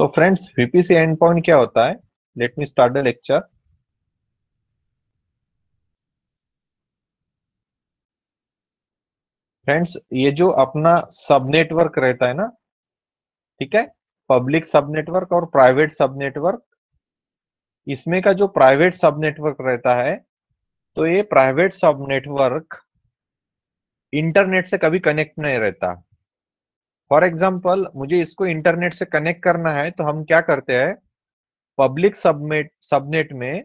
तो friends VPC and point क्या होता है let me start the lecture friends ये जो अपना सब नेटवर्क रहता है ना ठीक है पब्लिक सब नेटवर्क और प्राइवेट सब नेटवर्क इसमें का जो प्राइवेट सब नेटवर्क रहता है तो ये प्राइवेट सब नेटवर्क इंटरनेट से कभी कनेक्ट नहीं रहता फॉर एग्जाम्पल मुझे इसको इंटरनेट से कनेक्ट करना है तो हम क्या करते हैं पब्लिक सबमिट सबनेट में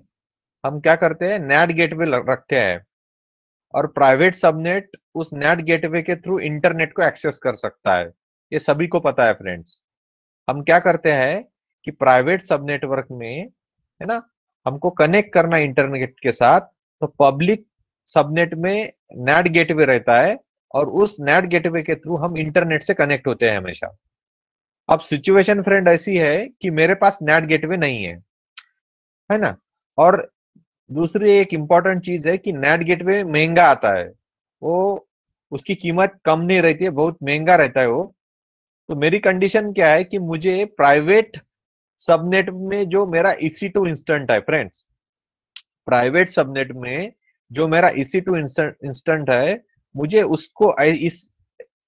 हम क्या करते हैं नेट गेटवे रखते हैं और प्राइवेट सबनेट उस नेट गेटवे के थ्रू इंटरनेट को एक्सेस कर सकता है ये सभी को पता है फ्रेंड्स हम क्या करते हैं कि प्राइवेट सब नेटवर्क में है ना हमको कनेक्ट करना इंटरनेट के साथ तो पब्लिक सबनेट में नेट गेटवे रहता है और उस नेट गेटवे के थ्रू हम इंटरनेट से कनेक्ट होते हैं हमेशा अब सिचुएशन फ्रेंड ऐसी है कि मेरे पास नेट गेटवे नहीं है है ना और दूसरी एक इम्पॉर्टेंट चीज है कि नेट गेटवे महंगा आता है वो उसकी कीमत कम नहीं रहती है बहुत महंगा रहता है वो तो मेरी कंडीशन क्या है कि मुझे प्राइवेट सबनेट में जो मेरा इसी e टू इंस्टेंट है फ्रेंड्स प्राइवेट सबनेट में जो मेरा इसी e टू इंस्टेंट है मुझे उसको इस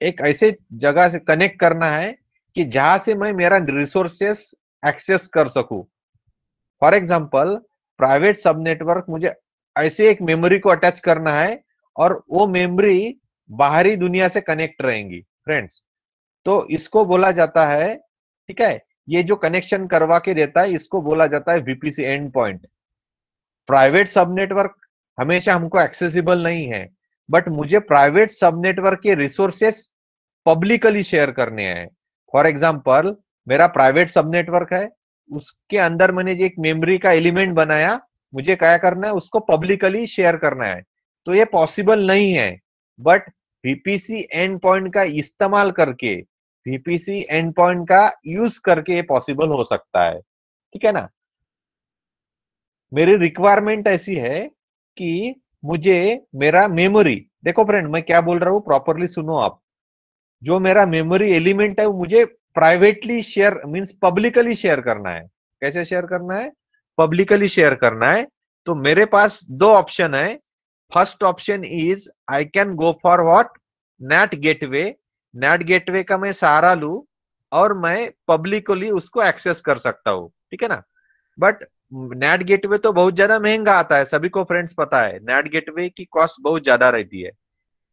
एक ऐसे जगह से कनेक्ट करना है कि जहां से मैं मेरा रिसोर्सेस एक्सेस कर सकू for example private subnetwork मुझे ऐसे एक मेमोरी को अटैच करना है और वो मेमोरी बाहरी दुनिया से कनेक्ट रहेंगी फ्रेंड्स तो इसको बोला जाता है ठीक है ये जो कनेक्शन करवा के देता है इसको बोला जाता है VPC and endpoint private subnetwork हमेशा हमको एक्सेसिबल नहीं है बट मुझे प्राइवेट सब नेटवर्क के रिसोर्सेस पब्लिकली शेयर करने हैं फॉर एग्जाम्पल मेरा प्राइवेट सब नेटवर्क है उसके अंदर मैंने एक मेमोरी का एलिमेंट बनाया मुझे क्या करना है उसको पब्लिकली शेयर करना है तो ये पॉसिबल नहीं है बट वीपीसी एंड पॉइंट का इस्तेमाल करके वीपीसी एंड पॉइंट का यूज करके ये पॉसिबल हो सकता है ठीक है ना मेरी रिक्वायरमेंट ऐसी है कि मुझे मेरा मेमोरी देखो फ्रेंड मैं क्या बोल रहा हूँ प्रॉपरली सुनो आप जो मेरा मेमोरी एलिमेंट है वो मुझे privately share means publicly share करना है कैसे शेयर करना है पब्लिकली शेयर करना है तो मेरे पास दो ऑप्शन है first option is I can go for what NAT gateway NAT gateway का मैं सहारा लू और मैं पब्लिकली उसको एक्सेस कर सकता हूँ ठीक है ना बट नेट गेटवे तो बहुत ज्यादा महंगा आता है सभी को फ्रेंड्स पता है नेट गेटवे की कॉस्ट बहुत ज्यादा रहती है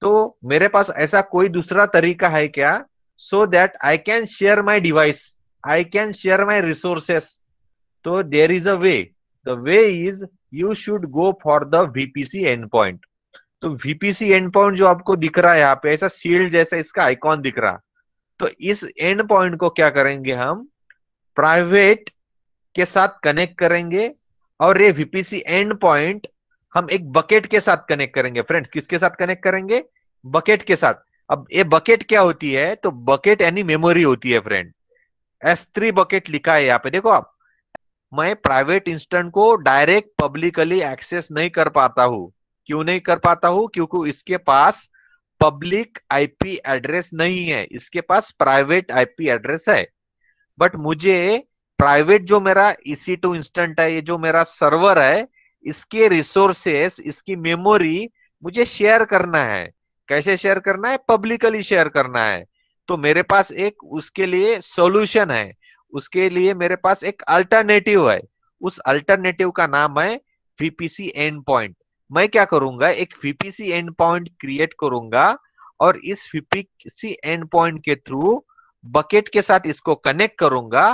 तो मेरे पास ऐसा कोई दूसरा तरीका है क्या so that I can share my device I can share my resources तो there is a way the way is you should go for the VPC and endpoint तो वीपीसी एंड पॉइंट जो आपको दिख रहा है यहाँ पे ऐसा सील्ड जैसा इसका आइकॉन दिख रहा तो इस एंड पॉइंट को क्या करेंगे हम प्राइवेट के साथ कनेक्ट करेंगे और ये वीपीसी एंड पॉइंट हम एक बकेट के साथ कनेक्ट करेंगे फ्रेंड्स किसके साथ कनेक्ट करेंगे बकेट के साथ अब ये बकेट क्या होती है तो बकेट यानी मेमोरी होती है फ्रेंड एस थ्री बकेट लिखा है यहाँ पे देखो आप मैं प्राइवेट इंस्टेंट को डायरेक्ट पब्लिकली एक्सेस नहीं कर पाता हूँ क्यों नहीं कर पाता हूं क्योंकि इसके पास पब्लिक आईपी एड्रेस नहीं है इसके पास प्राइवेट आईपी एड्रेस है बट मुझे प्राइवेट जो मेरा इसी टू इंस्टेंट है ये जो मेरा सर्वर है इसके रिसोर्सेस इसकी मेमोरी मुझे शेयर करना है कैसे शेयर करना है पब्लिकली शेयर करना है तो मेरे पास एक उसके लिए सॉल्यूशन है उसके लिए मेरे पास एक अल्टरनेटिव है उस अल्टरनेटिव का नाम है वीपीसी एंड पॉइंट मैं क्या करूंगा एक वीपीसी एंड पॉइंट क्रिएट करूंगा और इस वीपीसी एंड पॉइंट के थ्रू बकेट के साथ इसको कनेक्ट करूंगा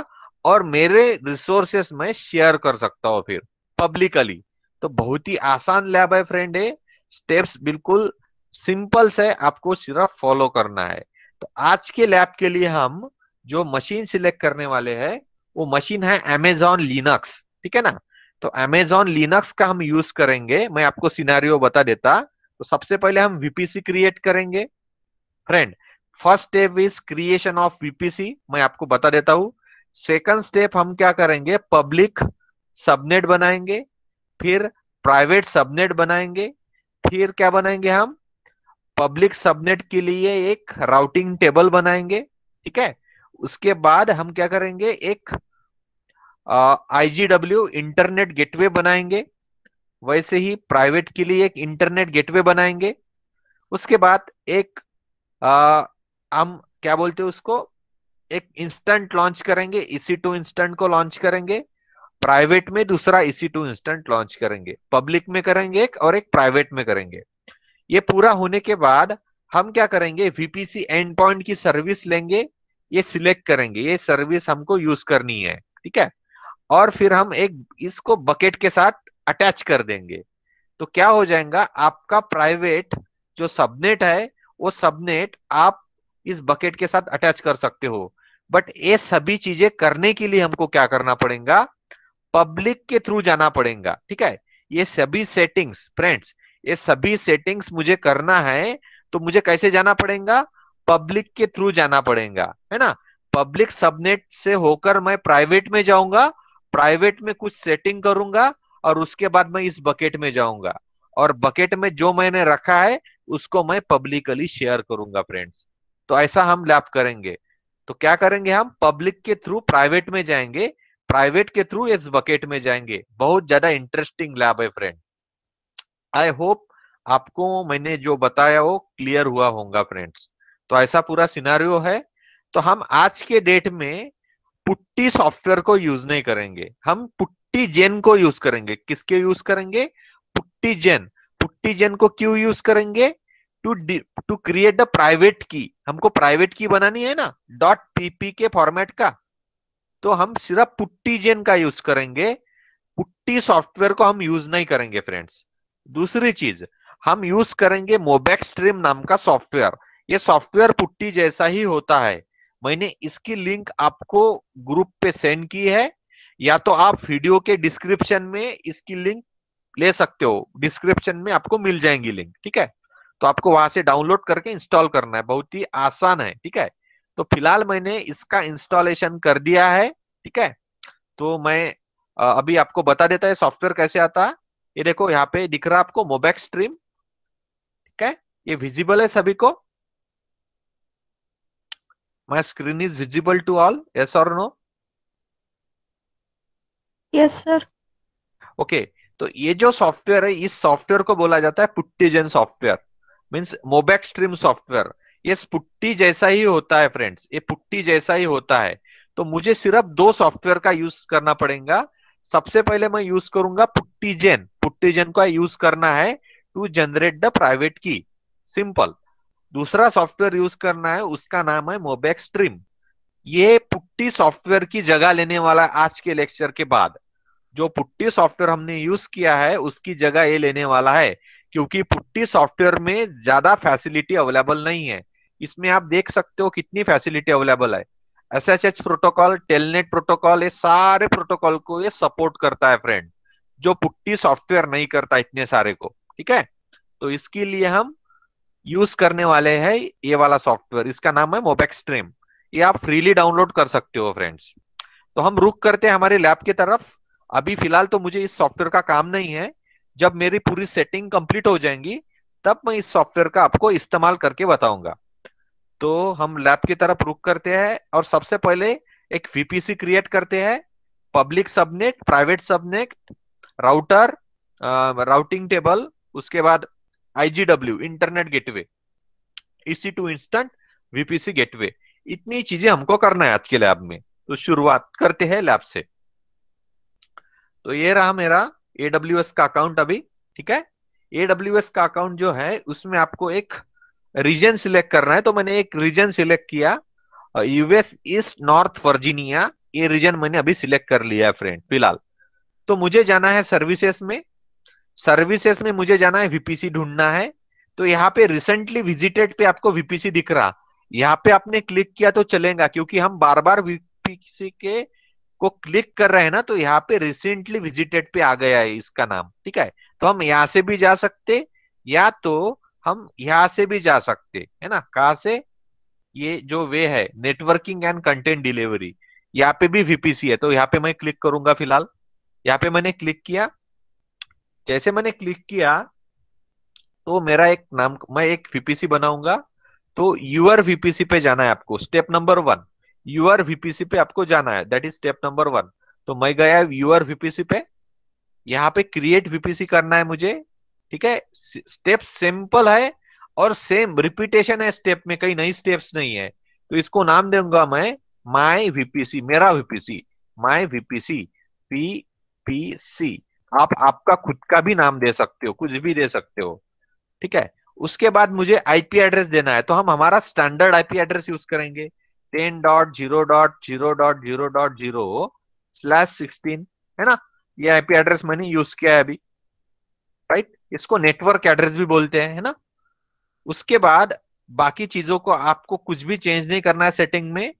और मेरे रिसोर्सेस में शेयर कर सकता हूँ फिर पब्लिकली तो बहुत ही आसान लैब है फ्रेंड है स्टेप्स बिल्कुल सिंपल से आपको सिर्फ फॉलो करना है तो आज के लैब के लिए हम जो मशीन सिलेक्ट करने वाले हैं वो मशीन है अमेजॉन लिनक्स ठीक है ना तो अमेजॉन लिनक्स का हम यूज करेंगे मैं आपको सिनारियो बता देता तो सबसे पहले हम वीपीसी क्रिएट करेंगे friend first step is creation of VPC मैं आपको बता देता हूँ सेकंड स्टेप हम क्या करेंगे पब्लिक सबनेट बनाएंगे फिर प्राइवेट सबनेट बनाएंगे फिर क्या बनाएंगे हम पब्लिक सबनेट के लिए एक राउटिंग टेबल बनाएंगे ठीक है उसके बाद हम क्या करेंगे एक आईजीडब्ल्यू इंटरनेट गेटवे बनाएंगे वैसे ही प्राइवेट के लिए एक इंटरनेट गेटवे बनाएंगे उसके बाद एक आ, हम क्या बोलते हैं उसको एक इंस्टेंट लॉन्च करेंगे इसी टू इंस्टेंट को लॉन्च करेंगे प्राइवेट में दूसरा इसी टू इंस्टेंट लॉन्च करेंगे पब्लिक में करेंगे एक और एक प्राइवेट में करेंगे ये पूरा होने के बाद हम क्या करेंगे वीपीसी एंड पॉइंट की सर्विस लेंगे ये सिलेक्ट करेंगे ये सर्विस हमको यूज करनी है ठीक है और फिर हम एक इसको बकेट के साथ अटैच कर देंगे तो क्या हो जाएगा आपका प्राइवेट जो सबनेट है वो सबनेट आप इस बकेट के साथ अटैच कर सकते हो बट ये सभी चीजें करने के लिए हमको क्या करना पड़ेगा पब्लिक के थ्रू जाना पड़ेगा ठीक है ये सभी सेटिंग्स फ्रेंड्स ये सभी सेटिंग्स मुझे करना है तो मुझे कैसे जाना पड़ेगा पब्लिक के थ्रू जाना पड़ेगा है ना पब्लिक सबनेट से होकर मैं प्राइवेट में जाऊंगा प्राइवेट में कुछ सेटिंग करूंगा और उसके बाद मैं इस बकेट में जाऊंगा और बकेट में जो मैंने रखा है उसको मैं पब्लिकली शेयर करूंगा फ्रेंड्स तो ऐसा हम लैप करेंगे तो क्या करेंगे हम पब्लिक के थ्रू प्राइवेट में जाएंगे प्राइवेट के थ्रू इस बकेट में जाएंगे बहुत ज्यादा इंटरेस्टिंग लैब है फ्रेंड आई होप आपको मैंने जो बताया वो क्लियर हुआ होगा फ्रेंड्स तो ऐसा पूरा सिनारियो है तो हम आज के डेट में पुट्टी सॉफ्टवेयर को यूज नहीं करेंगे हम पुट्टी जेन को यूज करेंगे किसके यूज करेंगे पुट्टी जेन पुट्टी जेन को क्यों यूज करेंगे to to create the private key हमको प्राइवेट की बनानी है ना डॉट पीपी के फॉर्मेट का तो हम सिर्फ पुट्टी जेन का यूज करेंगे पुट्टी सॉफ्टवेयर को हम यूज नहीं करेंगे फ्रेंड्स दूसरी चीज हम यूज करेंगे मोबेक्स स्ट्रीम नाम का सॉफ्टवेयर ये सॉफ्टवेयर पुट्टी जैसा ही होता है मैंने इसकी लिंक आपको ग्रुप पे सेंड की है या तो आप वीडियो के डिस्क्रिप्शन में इसकी लिंक ले सकते हो डिस्क्रिप्शन में आपको मिल जाएंगी लिंक ठीक है तो आपको वहां से डाउनलोड करके इंस्टॉल करना है बहुत ही आसान है ठीक है तो फिलहाल मैंने इसका इंस्टॉलेशन कर दिया है ठीक है तो मैं अभी आपको बता देता है सॉफ्टवेयर कैसे आता है ये देखो यहाँ पे दिख रहा है आपको मोबैक स्ट्रीम ठीक है ये विजिबल है सभी को my screen is visible to all yes और नो यस सर ओके तो ये जो सॉफ्टवेयर है इस सॉफ्टवेयर को बोला जाता है PuTTYgen software means MobaXterm software ये पुट्टी जैसा ही होता है फ्रेंड्स ये पुट्टी जैसा ही होता है तो मुझे सिर्फ दो सॉफ्टवेयर का यूज करना पड़ेगा सबसे पहले मैं यूज करूंगा पुट्टी जेन पुट्टी जेन का यूज करना है to generate the private key simple दूसरा सॉफ्टवेयर यूज करना है उसका नाम है मोबैक स्ट्रीम ये पुट्टी सॉफ्टवेयर की जगह लेने वाला आज के लेक्चर के बाद जो पुट्टी सॉफ्टवेयर हमने यूज किया है उसकी जगह ये लेने वाला है क्योंकि पुट्टी सॉफ्टवेयर में ज्यादा फैसिलिटी अवेलेबल नहीं है इसमें आप देख सकते हो कितनी फैसिलिटी अवेलेबल है S S H protocol telnet protocol ये सारे प्रोटोकॉल को ये सपोर्ट करता है फ्रेंड जो पुट्टी सॉफ्टवेयर नहीं करता इतने सारे को ठीक है तो इसके लिए हम यूज करने वाले हैं ये वाला सॉफ्टवेयर इसका नाम है मोबेक्स स्ट्रीम ये आप फ्रीली डाउनलोड कर सकते हो फ्रेंड्स तो हम रुक करते हैं हमारे लैब की तरफ अभी फिलहाल तो मुझे इस सॉफ्टवेयर का काम नहीं है जब मेरी पूरी सेटिंग कंप्लीट हो जाएंगी तब मैं इस सॉफ्टवेयर का आपको इस्तेमाल करके बताऊंगा तो हम लैब की तरफ रुक करते हैं और सबसे पहले एक वीपीसी क्रिएट करते हैं public subnet private subnet router routing table उसके बाद आईजीडब्ल्यू इंटरनेट गेटवे इसी टू इंस्टेंट वीपीसी गेटवे इतनी चीजें हमको करना है आज के लैब में तो शुरुआत करते हैं लैब से तो ये रहा मेरा एडब्ल्यू का अकाउंट अभी ठीक है एडब्ल्यू का अकाउंट जो है उसमें आपको एक रीजन सिलेक्ट करना है तो मैंने एक रीजन सिलेक्ट किया यूएस ईस्ट नॉर्थ वर्जीनिया ये रीजन मैंने अभी सिलेक्ट कर लिया है फ्रेंड फिलहाल तो मुझे जाना है सर्विसेस में सर्विसेस में मुझे जाना है वीपीसी ढूंढना है तो यहाँ पे रिसेंटली विजिटेड पे आपको वीपीसी दिख रहा यहाँ पे आपने क्लिक किया तो चलेगा क्योंकि हम बार बार वीपीसी के को क्लिक कर रहे हैं ना तो यहाँ पे रिसेंटली विजिटेड पे आ गया है इसका नाम ठीक है तो हम यहाँ से भी जा सकते या तो हम यहाँ से भी जा सकते है ना कहा से ये जो वे है नेटवर्किंग एंड कंटेंट डिलीवरी यहाँ पे भी वीपीसी है तो यहाँ पे मैं क्लिक करूंगा फिलहाल यहाँ पे मैंने क्लिक किया जैसे मैंने क्लिक किया तो मेरा एक नाम मैं एक वीपीसी बनाऊंगा तो यूर वीपीसी पे जाना है आपको step number one your VPC पे आपको जाना है that is step number one तो मैं गया यूआर वीपीसी पे यहाँ पे क्रिएट वीपीसी करना है मुझे ठीक है स्टेप सिंपल है और सेम रिपीटेशन है स्टेप में कई नई स्टेप्स नहीं है तो इसको नाम दूंगा मैं माई वीपीसी मेरा VPC my VPC P P C आप आपका खुद का भी नाम दे सकते हो कुछ भी दे सकते हो ठीक है उसके बाद मुझे आईपी एड्रेस देना है तो हम हमारा स्टैंडर्ड आईपी एड्रेस यूज करेंगे ten dot zero dot zero dot zero dot zero slash sixteen है ना ये आईपी एड्रेस मैंने यूज किया है अभी राइट इसको नेटवर्क एड्रेस भी बोलते हैं है ना उसके बाद बाकी चीजों को आपको कुछ भी चेंज नहीं करना है सेटिंग में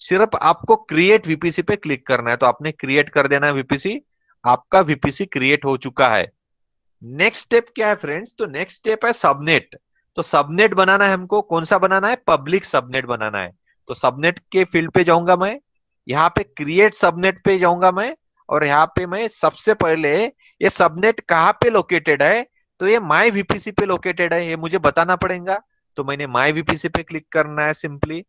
सिर्फ आपको क्रिएट वीपीसी पे क्लिक करना है तो आपने क्रिएट कर देना है वीपीसी आपका वीपीसी क्रिएट हो चुका है नेक्स्ट स्टेप क्या है फ्रेंड्स तो नेक्स्ट स्टेप है सबनेट तो सबनेट बनाना है हमको कौन सा बनाना है पब्लिक सबनेट बनाना है तो सबनेट के फील्ड पे जाऊंगा मैं यहाँ पे क्रिएट सबनेट पे जाऊंगा मैं और यहाँ पे मैं सबसे पहले ये सबनेट कहाँ पे लोकेटेड है तो ये माई वीपीसी पे लोकेटेड है ये मुझे बताना पड़ेगा तो मैंने माई वीपीसी पे क्लिक करना है सिंपली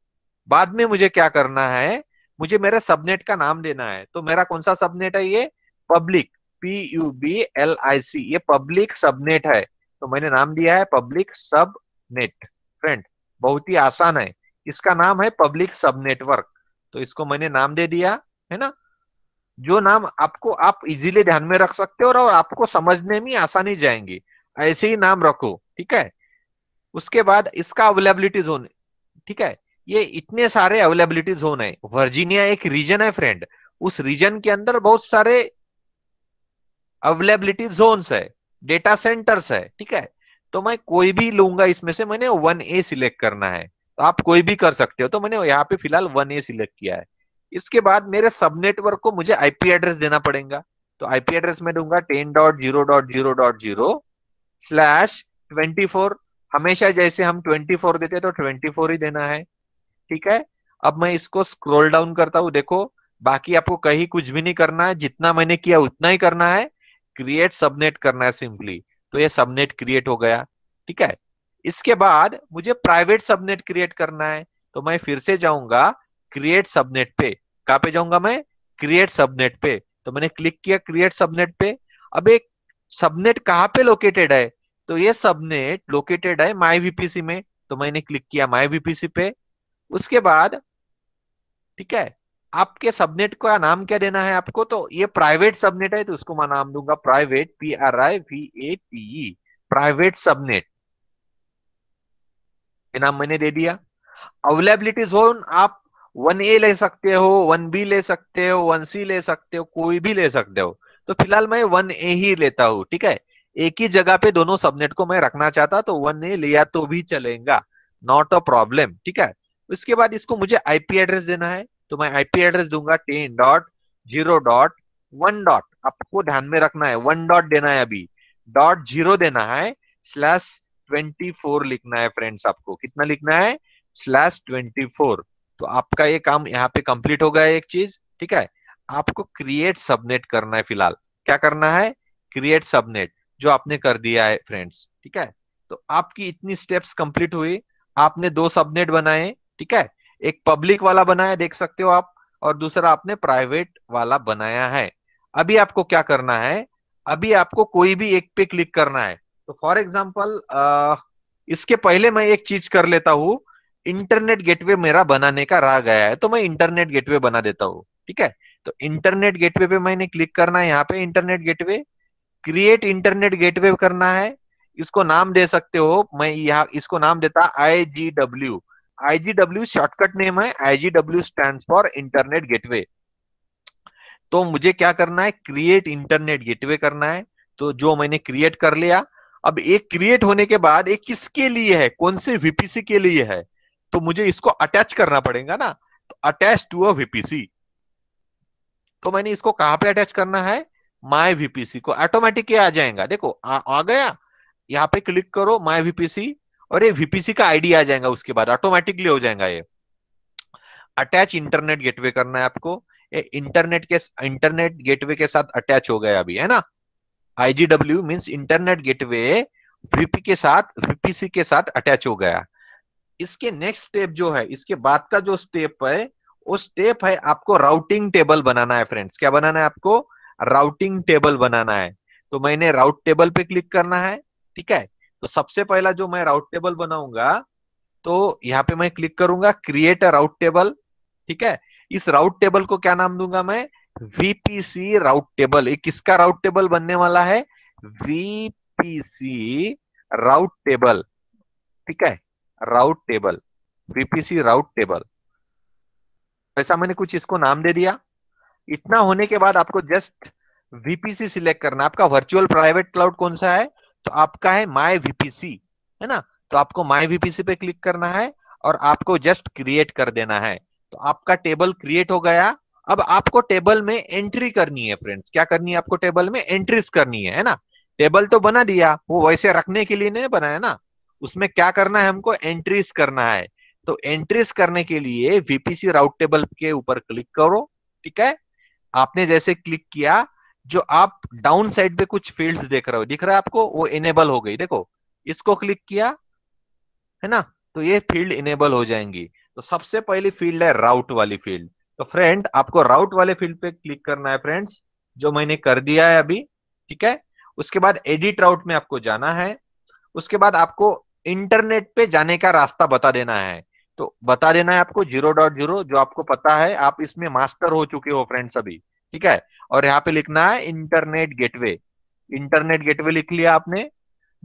बाद में मुझे क्या करना है मुझे मेरे सबनेट का नाम देना है तो मेरा कौन सा सबनेट है ये public P U B L I C ये पब्लिक सबनेट है तो मैंने नाम दिया है पब्लिक सबनेट फ्रेंड बहुत ही आसान है इसका नाम है पब्लिक सब नेटवर्क तो इसको मैंने नाम दे दिया है ना जो नाम आपको आप इजीली ध्यान में रख सकते हो और आपको समझने में आसानी जाएंगे ऐसे ही नाम रखो ठीक है उसके बाद इसका अवेलेबिलिटी जोन ठीक है ये इतने सारे अवेलेबिलिटी जोन है वर्जीनिया एक रीजन है फ्रेंड उस रीजन के अंदर बहुत सारे अवेलेबिलिटी जोन है डेटा सेंटर्स है ठीक है तो मैं कोई भी लूंगा इसमें से मैंने वन ए सिलेक्ट करना है तो आप कोई भी कर सकते हो तो मैंने यहाँ पे फिलहाल वन ए सिलेक्ट किया है इसके बाद मेरे सब नेटवर्क को मुझे आईपी एड्रेस देना पड़ेगा तो आईपी एड्रेस में दूंगा ten dot zero dot zero dot zero slash twenty four हमेशा जैसे हम ट्वेंटी फोर देते हैं तो ट्वेंटी फोर ही देना है ठीक है अब मैं इसको स्क्रोल डाउन करता हूं देखो बाकी आपको कहीं कुछ भी नहीं करना है जितना मैंने किया उतना ही करना है क्रिएट सबनेट करना है सिंपली तो ये सबनेट क्रिएट हो गया ठीक है इसके बाद मुझे प्राइवेट सबनेट क्रिएट करना है तो मैं फिर से जाऊंगा क्रिएट सबनेट पे कहा पे जाऊंगा मैं क्रिएट सबनेट पे तो मैंने क्लिक किया क्रिएट सबनेट पे अब एक सबनेट कहाँ पे लोकेटेड है तो ये सबनेट लोकेटेड है माई वीपीसी में तो मैंने क्लिक किया माई वीपीसी पे उसके बाद ठीक है आपके सबनेट का नाम क्या देना है आपको तो ये प्राइवेट सबनेट है तो उसको मैं नाम दूंगा private P R I V A P private subnet इनाम मैंने दे दिया अवेलेबिलिटी जोन आप वन ए ले सकते हो वन बी ले सकते हो वन सी ले सकते हो कोई भी ले सकते हो तो फिलहाल मैं वन ए ही लेता हूं ठीक है एक ही जगह पे दोनों सबनेट को मैं रखना चाहता तो वन ए लिया तो भी चलेगा नॉट अ प्रॉब्लम ठीक है उसके बाद इसको मुझे आईपी एड्रेस देना है तो मैं आईपी एड्रेस दूंगा ten dot zero dot one dot आपको ध्यान में रखना है वन डॉट देना है अभी डॉट जीरो देना है स्लैश ट्वेंटी फोर लिखना है फ्रेंड्स आपको कितना लिखना है स्लैश ट्वेंटी फोर तो आपका ये काम यहाँ पे कंप्लीट हो गया एक चीज ठीक है आपको क्रिएट सबनेट करना है फिलहाल क्या करना है क्रिएट सबनेट जो आपने कर दिया है फ्रेंड्स ठीक है तो आपकी इतनी स्टेप्स कंप्लीट हुई आपने दो सबनेट बनाए ठीक है एक पब्लिक वाला बनाया देख सकते हो आप और दूसरा आपने प्राइवेट वाला बनाया है अभी आपको क्या करना है अभी आपको कोई भी एक पे क्लिक करना है तो फॉर एग्जाम्पल uh, इसके पहले मैं एक चीज कर लेता हूँ इंटरनेट गेटवे मेरा बनाने का रह गया है तो मैं इंटरनेट गेटवे बना देता हूँ ठीक है तो इंटरनेट गेटवे पे मैंने क्लिक करना है यहाँ पे internet gateway create internet gateway करना है इसको नाम दे सकते हो मैं यहाँ इसको नाम देता I G W I G W shortcut name है I G W stand for internet gateway तो मुझे क्या करना है क्रिएट इंटरनेट गेटवे करना है तो जो मैंने क्रिएट कर लिया अब एक क्रिएट होने के बाद एक किसके लिए है कौन से वीपीसी के लिए है तो मुझे इसको अटैच करना पड़ेगा ना तो अटैच टू अ वीपीसी तो मैंने इसको कहां पे अटैच करना है माय वीपीसी को ऑटोमेटिक आ जाएगा देखो आ, आ गया यहाँ पे क्लिक करो माय वीपीसी और ये वीपीसी का आईडी आ जाएगा उसके बाद ऑटोमेटिकली हो जाएगा ये अटैच इंटरनेट गेटवे करना है आपको इंटरनेट के इंटरनेट गेटवे के साथ अटैच हो गया अभी है ना IGW means internet gateway VP के साथ वीपीसी के साथ अटैच हो गया इसके नेक्स्ट स्टेप जो है इसके बाद का जो स्टेप है वो स्टेप है आपको राउटिंग टेबल बनाना है फ्रेंड्स क्या बनाना है आपको राउटिंग टेबल बनाना है तो मैंने राउट टेबल पे क्लिक करना है ठीक है तो सबसे पहला जो मैं राउट टेबल बनाऊंगा तो यहाँ पे मैं क्लिक करूंगा क्रिएट अ राउट टेबल ठीक है इस राउट टेबल को क्या नाम दूंगा मैं वीपीसी राउट टेबल ये किसका राउट टेबल बनने वाला है वीपीसी राउट टेबल ठीक है route table VPC route table ऐसा मैंने कुछ इसको नाम दे दिया इतना होने के बाद आपको जस्ट वीपीसी सिलेक्ट करना आपका वर्चुअल प्राइवेट क्लाउड कौन सा है तो आपका है माई वीपीसी है ना तो आपको माई वीपीसी पे क्लिक करना है और आपको जस्ट क्रिएट कर देना है तो आपका टेबल क्रिएट हो गया अब आपको टेबल में एंट्री करनी है फ्रेंड्स क्या करनी है आपको टेबल में एंट्रीज करनी है है ना टेबल तो बना दिया वो वैसे रखने के लिए नहीं बनाया ना उसमें क्या करना है हमको एंट्रीज करना है तो एंट्रीज करने के लिए वीपीसी राउट टेबल के ऊपर क्लिक करो ठीक है आपने जैसे क्लिक किया जो आप डाउन साइड पे कुछ फील्ड देख रहे हो दिख रहा है आपको वो इनेबल हो गई देखो इसको क्लिक किया है ना तो ये फील्ड इनेबल हो जाएंगी तो सबसे पहली फील्ड है राउट वाली फील्ड तो फ्रेंड आपको राउट वाले फील्ड पे क्लिक करना है फ्रेंड्स जो मैंने कर दिया है अभी ठीक है उसके बाद एडिट राउट में आपको जाना है उसके बाद आपको इंटरनेट पे जाने का रास्ता बता देना है तो बता देना है आपको जीरो डॉट जीरो जो आपको पता है आप इसमें मास्टर हो चुके हो फ्रेंड्स अभी ठीक है और यहाँ पे लिखना है इंटरनेट गेटवे इंटरनेट गेटवे लिख लिया आपने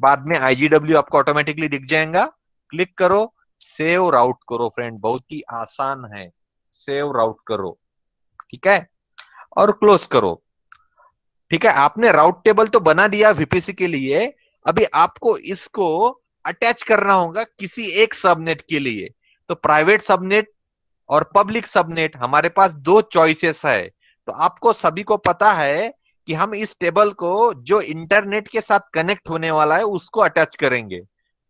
बाद में आईजीडब्ल्यू आपको ऑटोमेटिकली दिख जाएगा क्लिक करो सेव राउट करो फ्रेंड बहुत ही आसान है सेव राउट करो ठीक है और क्लोज करो ठीक है आपने राउट टेबल तो बना दिया वीपीसी के लिए अभी आपको इसको अटैच करना होगा किसी एक सबनेट के लिए तो प्राइवेट सबनेट और पब्लिक सबनेट हमारे पास दो चॉइसेस है तो आपको सभी को पता है कि हम इस टेबल को जो इंटरनेट के साथ कनेक्ट होने वाला है उसको अटैच करेंगे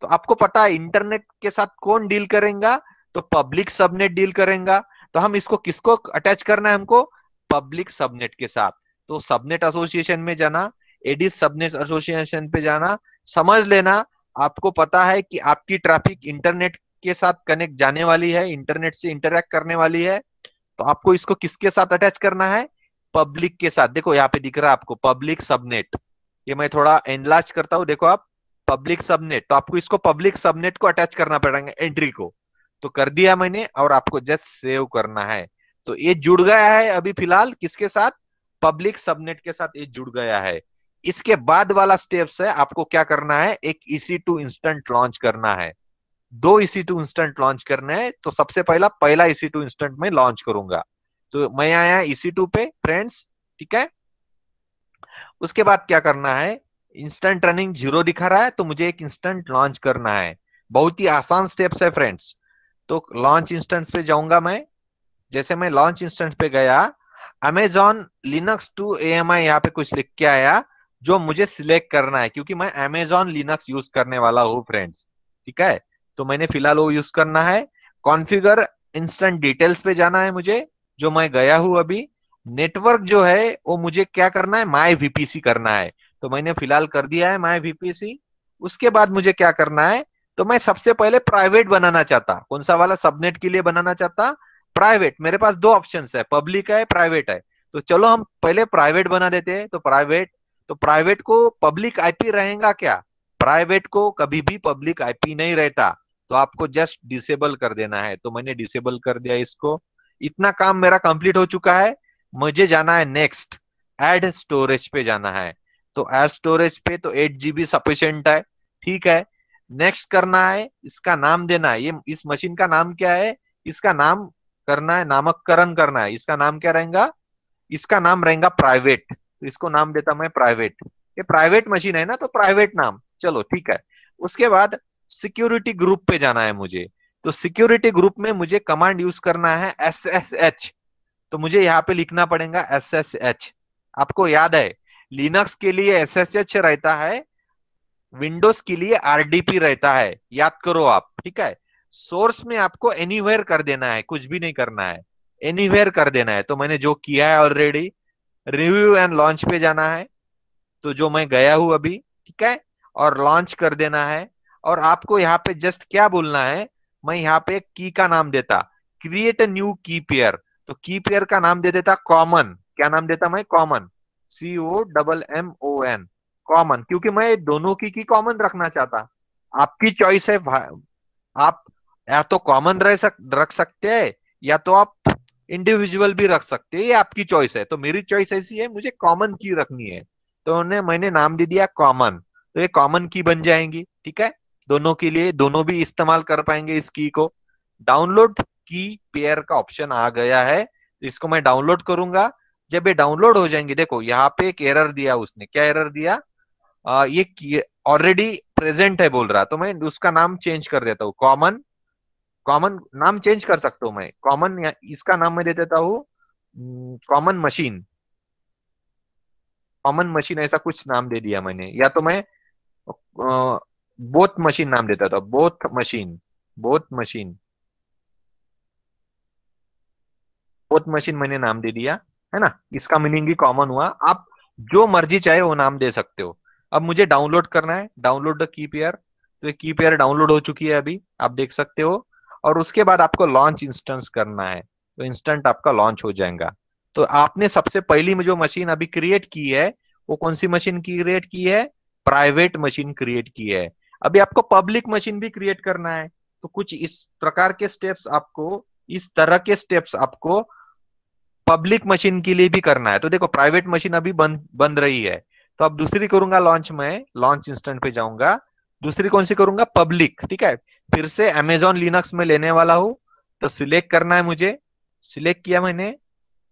तो आपको पता है इंटरनेट के साथ कौन डील करेगा तो पब्लिक सबनेट डील करेगा तो हम इसको किसको अटैच करना है हमको पब्लिक सबनेट के साथ तो सबनेट एसोसिएशन में जाना एडिस सबनेट एसोसिएशन पे जाना समझ लेना आपको पता है कि आपकी ट्रैफिक इंटरनेट के साथ कनेक्ट जाने वाली है इंटरनेट से इंटरेक्ट करने वाली है तो आपको इसको किसके साथ अटैच करना है पब्लिक के साथ देखो यहाँ पे दिख रहा है आपको पब्लिक सबनेट ये मैं थोड़ा एनलाज करता हूँ देखो आप पब्लिक सबनेट तो आपको इसको पब्लिक सबनेट को अटैच करना पड़ेगा एंट्री को तो कर दिया मैंने और आपको जस्ट सेव करना है तो ये जुड़ गया है अभी फिलहाल किसके साथ पब्लिक सबनेट के साथ ये जुड़ गया है इसके बाद वाला स्टेप्स है आपको क्या करना है एक इसी टू इंस्टेंट लॉन्च करना है दो इसी टू इंस्टेंट लॉन्च करना है तो सबसे पहला पहला इसी टू इंस्टेंट में लॉन्च करूंगा तो मैं आया इसी e टू पे फ्रेंड्स ठीक है उसके बाद क्या करना है इंस्टेंट रनिंग जीरो दिखा रहा है तो मुझे एक इंस्टेंट लॉन्च करना है बहुत ही आसान स्टेप्स है फ्रेंड्स तो लॉन्च इंस्टेंस पे जाऊंगा मैं जैसे मैं लॉन्च इंस्टेंस पे गया Amazon Linux two A M I यहाँ पे कुछ लिख के आया जो मुझे सिलेक्ट करना है क्योंकि मैं अमेजॉन लिनक्स यूज करने वाला हूँ फ्रेंड्स ठीक है तो मैंने फिलहाल वो यूज करना है कॉन्फिगर इंस्टेंट डिटेल्स पे जाना है मुझे जो मैं गया हूं अभी नेटवर्क जो है वो मुझे क्या करना है माई वीपीसी करना है तो मैंने फिलहाल कर दिया है माई वीपीसी उसके बाद मुझे क्या करना है तो मैं सबसे पहले प्राइवेट बनाना चाहता कौन सा वाला सबनेट के लिए बनाना चाहता प्राइवेट मेरे पास दो ऑप्शन है पब्लिक है प्राइवेट है तो चलो हम पहले प्राइवेट बना देते हैं तो प्राइवेट तो प्राइवेट को पब्लिक आईपी रहेगा क्या प्राइवेट को कभी भी पब्लिक आईपी नहीं रहता तो आपको जस्ट डिसेबल कर देना है तो मैंने डिसेबल कर दिया इसको इतना काम मेरा कंप्लीट हो चुका है मुझे जाना है नेक्स्ट एड स्टोरेज पे जाना है तो एड स्टोरेज पे तो एट जीबी सफिशियंट है ठीक है नेक्स्ट करना है इसका नाम देना है ये इस मशीन का नाम क्या है इसका नाम करना है नामकरण करना है इसका नाम क्या रहेगा इसका नाम रहेगा प्राइवेट तो इसको नाम देता मैं प्राइवेट ये प्राइवेट मशीन है ना तो प्राइवेट नाम चलो ठीक है उसके बाद सिक्योरिटी ग्रुप पे जाना है मुझे तो सिक्योरिटी ग्रुप में मुझे कमांड यूज करना है एस एस एच तो मुझे यहाँ पे लिखना पड़ेगा एस एस एच आपको याद है लिनक्स के लिए एस एस एच रहता है विंडोज के लिए आरडीपी रहता है याद करो आप ठीक है सोर्स में आपको एनीवेयर कर देना है कुछ भी नहीं करना है एनीवेयर कर देना है तो मैंने जो किया है ऑलरेडी रिव्यू एंड लॉन्च पे जाना है तो जो मैं गया हूं अभी ठीक है और लॉन्च कर देना है और आपको यहाँ पे जस्ट क्या बोलना है मैं यहाँ पे की का नाम देता create a new key pair तो की पेयर का नाम दे देता कॉमन क्या नाम देता मैं common C O double M O N common क्योंकि मैं दोनों की की कॉमन रखना चाहता आपकी चॉइस है आप या तो कॉमन रह सक रख सकते हैं या तो आप इंडिविजुअल भी रख सकते हैं ये आपकी चॉइस है तो मेरी चॉइस ऐसी है मुझे कॉमन की रखनी है तो उन्हें मैंने नाम दे दिया कॉमन तो ये कॉमन की बन जाएंगी ठीक है दोनों के लिए दोनों भी इस्तेमाल कर पाएंगे इस की को डाउनलोड की पेयर का ऑप्शन आ गया है तो इसको मैं डाउनलोड करूंगा जब ये डाउनलोड हो जाएंगे देखो यहाँ पे एक एरर दिया उसने क्या एरर दिया ये ऑलरेडी प्रेजेंट है बोल रहा तो मैं उसका नाम चेंज कर देता हूँ कॉमन कॉमन नाम चेंज कर सकता हूँ मैं कॉमन इसका नाम मैं दे देता हूँ कॉमन मशीन कॉमन मशीन ऐसा कुछ नाम दे दिया मैंने या तो मैं बोथ मशीन नाम देता था both machine both machine both machine मैंने नाम दे दिया है ना इसका मीनिंग ही कॉमन हुआ आप जो मर्जी चाहे वो नाम दे सकते हो अब मुझे डाउनलोड करना है डाउनलोड द की पेयर तो ये की पेयर डाउनलोड हो चुकी है अभी आप देख सकते हो और उसके बाद आपको लॉन्च इंस्टेंस करना है तो इंस्टेंट आपका लॉन्च हो जाएगा तो आपने सबसे पहली में जो मशीन अभी क्रिएट की है वो कौन सी मशीन क्रिएट की है प्राइवेट मशीन क्रिएट की है अभी आपको पब्लिक मशीन भी क्रिएट करना है तो कुछ इस प्रकार के स्टेप्स आपको इस तरह के स्टेप्स आपको पब्लिक मशीन के लिए भी करना है तो देखो प्राइवेट मशीन अभी बंद बन रही है तो अब दूसरी करूंगा लॉन्च में लॉन्च इंस्टेंट पे जाऊंगा दूसरी कौन सी करूंगा पब्लिक ठीक है फिर से अमेजोन लिनक्स में लेने वाला हूं तो सिलेक्ट करना है मुझे सिलेक्ट किया मैंने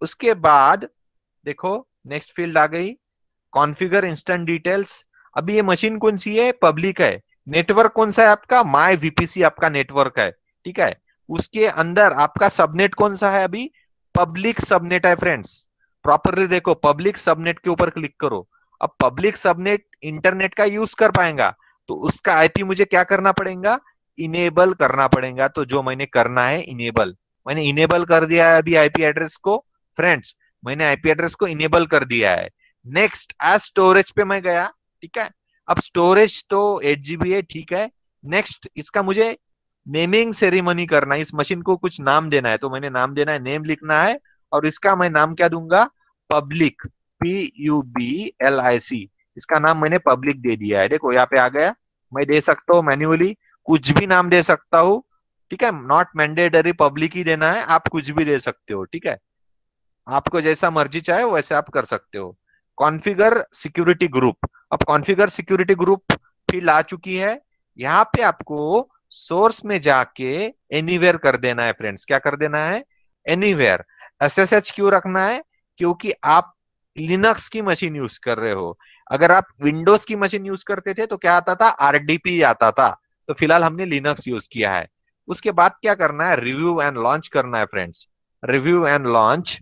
उसके बाद देखो नेक्स्ट फील्ड आ गई कॉन्फिगर इंस्टेंट डिटेल्स अभी ये मशीन कौन सी है पब्लिक है नेटवर्क कौन सा है आपका माई वीपीसी आपका नेटवर्क है ठीक है उसके अंदर आपका सबनेट कौन सा है अभी पब्लिक सबनेट है फ्रेंड्स प्रॉपरली देखो पब्लिक सबनेट के ऊपर क्लिक करो अब पब्लिक सबनेट इंटरनेट का यूज कर पाएगा तो उसका आईपी मुझे क्या करना पड़ेगा इनेबल करना पड़ेगा तो जो मैंने करना है इनेबल मैंने इनेबल कर दिया है अभी आईपी एड्रेस को फ्रेंड्स मैंने आईपी एड्रेस को इनेबल कर दिया है नेक्स्ट एज स्टोरेज पे मैं गया ठीक है अब स्टोरेज तो एट जीबी है ठीक है नेक्स्ट इसका मुझे नेमिंग सेरेमनी करना है इस मशीन को कुछ नाम देना है तो मैंने नाम देना है नेम लिखना है और इसका मैं नाम क्या दूंगा public P U B L I C इसका नाम मैंने पब्लिक दे दिया है देखो यहाँ पे आ गया मैं दे सकता हूँ मैन्युअली कुछ भी नाम दे सकता हूँ ठीक है नॉट मैंडेटरी पब्लिक ही देना है आप कुछ भी दे सकते हो ठीक है आपको जैसा मर्जी चाहे वैसे आप कर सकते हो कॉन्फिगर सिक्योरिटी ग्रुप अब कॉन्फिगर सिक्योरिटी ग्रुप फिर आ चुकी है यहाँ पे आपको सोर्स में जाके एनीवेयर कर देना है फ्रेंड्स क्या कर देना है एनीवेयर एस एस एच क्यों रखना है क्योंकि आप लिनक्स की मशीन यूज कर रहे हो अगर आप विंडोज की मशीन यूज करते थे तो क्या आता था आरडीपी आता था तो फिलहाल हमने लिनक्स यूज किया है उसके बाद क्या करना है रिव्यू एंड लॉन्च करना है friends review and launch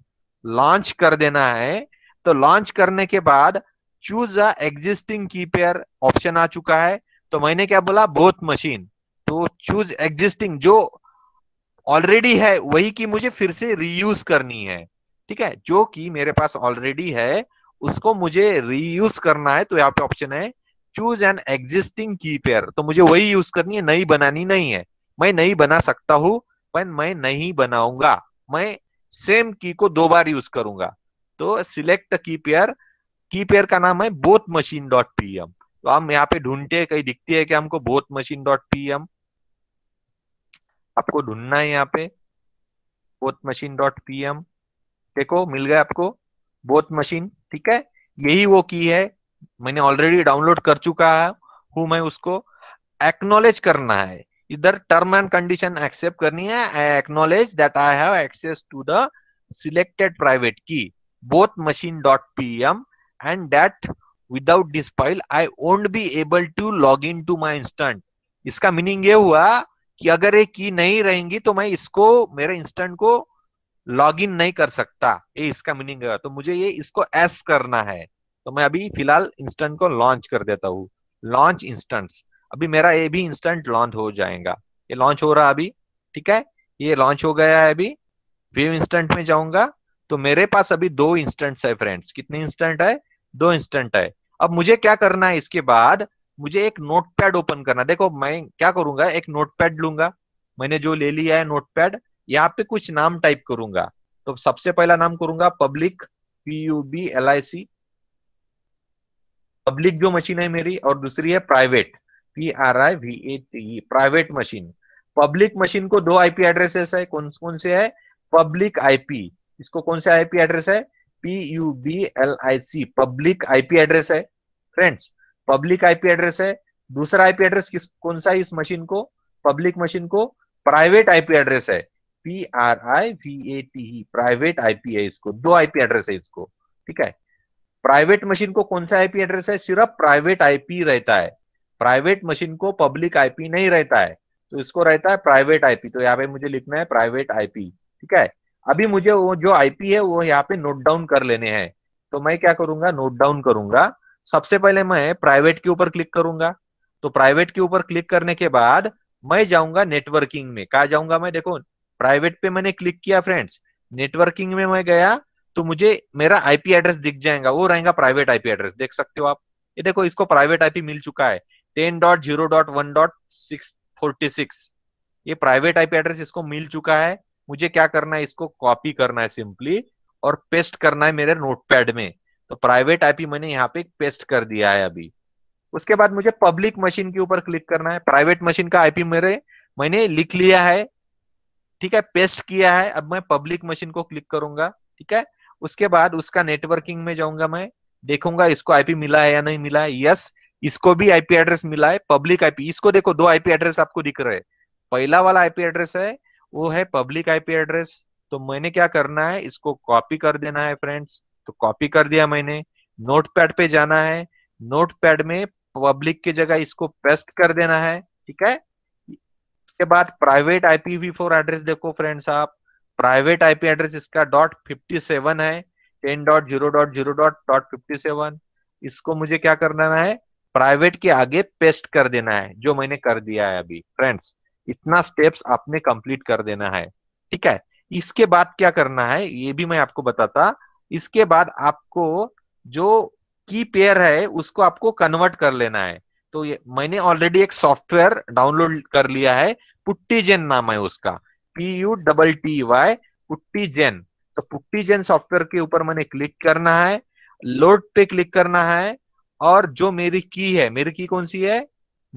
launch कर देना है तो लॉन्च करने के बाद choose a existing key pair option आ चुका है तो मैंने क्या बोला बोथ मशीन तो चूज एग्जिस्टिंग जो ऑलरेडी है वही की मुझे फिर से रीयूज करनी है ठीक है जो कि मेरे पास ऑलरेडी है उसको मुझे रीयूज करना है तो यहाँ पे ऑप्शन है choose an existing key pair तो मुझे वही यूज करनी है नई बनानी नहीं है मैं नहीं बना सकता हूं पर मैं नहीं बनाऊंगा मैं सेम की को दो बार यूज करूंगा तो सिलेक्ट की पेयर की पेयर का नाम है both machine dot P M तो हम यहाँ पे ढूंढते हैं कहीं दिखती है कि हमको both machine dot P M आपको ढूंढना है यहाँ पे both machine dot P M देखो मिल गया आपको बोथ मशीन ठीक है यही वो की है मैंने ऑलरेडी डाउनलोड कर चुका हूं मैं उसको एक्नोलेज करना है इधर टर्म एंड कंडीशन एक्सेप्ट करनी है I acknowledge that I have access to the selected private key both machine dot P M and that without this file I won't be able to log in to my instant इसका मीनिंग ये हुआ कि अगर ये की नहीं रहेंगी तो मैं इसको मेरे इंस्टेंट को लॉग इन नहीं कर सकता ये इसका मीनिंग है तो मुझे ये इसको एस करना है तो मैं अभी फिलहाल इंस्टेंट को लॉन्च कर देता हूँ लॉन्च इंस्टेंट्स अभी मेरा ये भी इंस्टेंट लॉन्च हो जाएगा ये लॉन्च हो रहा अभी ठीक है ये लॉन्च हो गया है अभी व्यू इंस्टेंट में जाऊंगा तो मेरे पास अभी दो इंस्टेंट्स है फ्रेंड्स कितने इंस्टेंट है दो इंस्टेंट है अब मुझे क्या करना है इसके बाद मुझे एक नोटपैड ओपन करना देखो मैं क्या करूंगा एक नोटपैड लूंगा मैंने जो ले लिया है नोटपैड यहाँ पे कुछ नाम टाइप करूंगा तो सबसे पहला नाम करूंगा public P U B L I C public जो मशीन है मेरी और दूसरी है private P R I V A T private machine public machine को दो आईपी एड्रेसेस है कौन कौन से है पब्लिक आईपी इसको कौन सा आईपी एड्रेस है P U B L I C public IP address है फ्रेंड्स पब्लिक आईपी एड्रेस है दूसरा आईपी एड्रेस किस कौन सा है इस मशीन को पब्लिक मशीन को प्राइवेट आईपी एड्रेस है P R I V A T private IP है इसको दो आईपी एड्रेस है इसको ठीक है प्राइवेट मशीन को कौन सा आईपी एड्रेस है सिर्फ प्राइवेट आईपी रहता है प्राइवेट मशीन को पब्लिक आईपी नहीं रहता है तो इसको रहता है प्राइवेट आईपी तो यहाँ पे मुझे लिखना है प्राइवेट आईपी ठीक है अभी मुझे वो जो आईपी है वो यहाँ पे नोट डाउन कर लेने हैं तो मैं क्या करूंगा नोट डाउन करूंगा सबसे पहले मैं प्राइवेट के ऊपर क्लिक करूंगा तो प्राइवेट के ऊपर क्लिक करने के बाद मैं जाऊंगा नेटवर्किंग में कहा जाऊंगा मैं देखो प्राइवेट पे मैंने क्लिक किया फ्रेंड्स नेटवर्किंग में मैं गया तो मुझे मेरा आईपी एड्रेस दिख जाएगा वो रहेगा प्राइवेट आईपी एड्रेस देख सकते हो आप ये देखो इसको प्राइवेट आईपी मिल चुका है ten dot zero dot one dot six forty six ये प्राइवेट आईपी एड्रेस इसको मिल चुका है मुझे क्या करना है इसको कॉपी करना है सिंपली और पेस्ट करना है मेरे नोटपैड में तो प्राइवेट आईपी मैंने यहाँ पे पेस्ट कर दिया है अभी उसके बाद मुझे पब्लिक मशीन के ऊपर क्लिक करना है प्राइवेट मशीन का आईपी मेरे मैंने लिख लिया है ठीक है पेस्ट किया है अब मैं पब्लिक मशीन को क्लिक करूंगा ठीक है उसके बाद उसका नेटवर्किंग में जाऊंगा मैं देखूंगा इसको आईपी मिला है या नहीं मिला है यस इसको भी आईपी एड्रेस मिला है पब्लिक आईपी इसको देखो दो आईपी एड्रेस आपको दिख रहे पहला वाला आईपी एड्रेस है वो है पब्लिक आईपी एड्रेस तो मैंने क्या करना है इसको कॉपी कर देना है फ्रेंड्स तो कॉपी कर दिया मैंने नोटपैड पे जाना है नोटपैड में पब्लिक की जगह इसको पेस्ट कर देना है ठीक है उसके बाद प्राइवेट आईपीवी फोर एड्रेस देखो फ्रेंड्स आप प्राइवेट आईपी एड्रेस इसका डॉट फिफ्टी सेवन है ten dot zero dot zero dot dot fifty seven इसको मुझे क्या करना है प्राइवेट के आगे पेस्ट कर देना है जो मैंने कर दिया है अभी फ्रेंड्स इतना स्टेप्स आपने कंप्लीट कर देना है ठीक है इसके बाद क्या करना है ये भी मैं आपको बताता इसके बाद आपको जो की पेयर है उसको आपको कन्वर्ट कर लेना है तो ये मैंने ऑलरेडी एक सॉफ्टवेयर डाउनलोड कर लिया है पुट्टी जेन नाम है उसका P U double T Y PuTTY gen तो पुट्टी जेन सॉफ्टवेयर के ऊपर मैंने क्लिक करना है लोड पे क्लिक करना है और जो मेरी की है मेरी की कौन सी है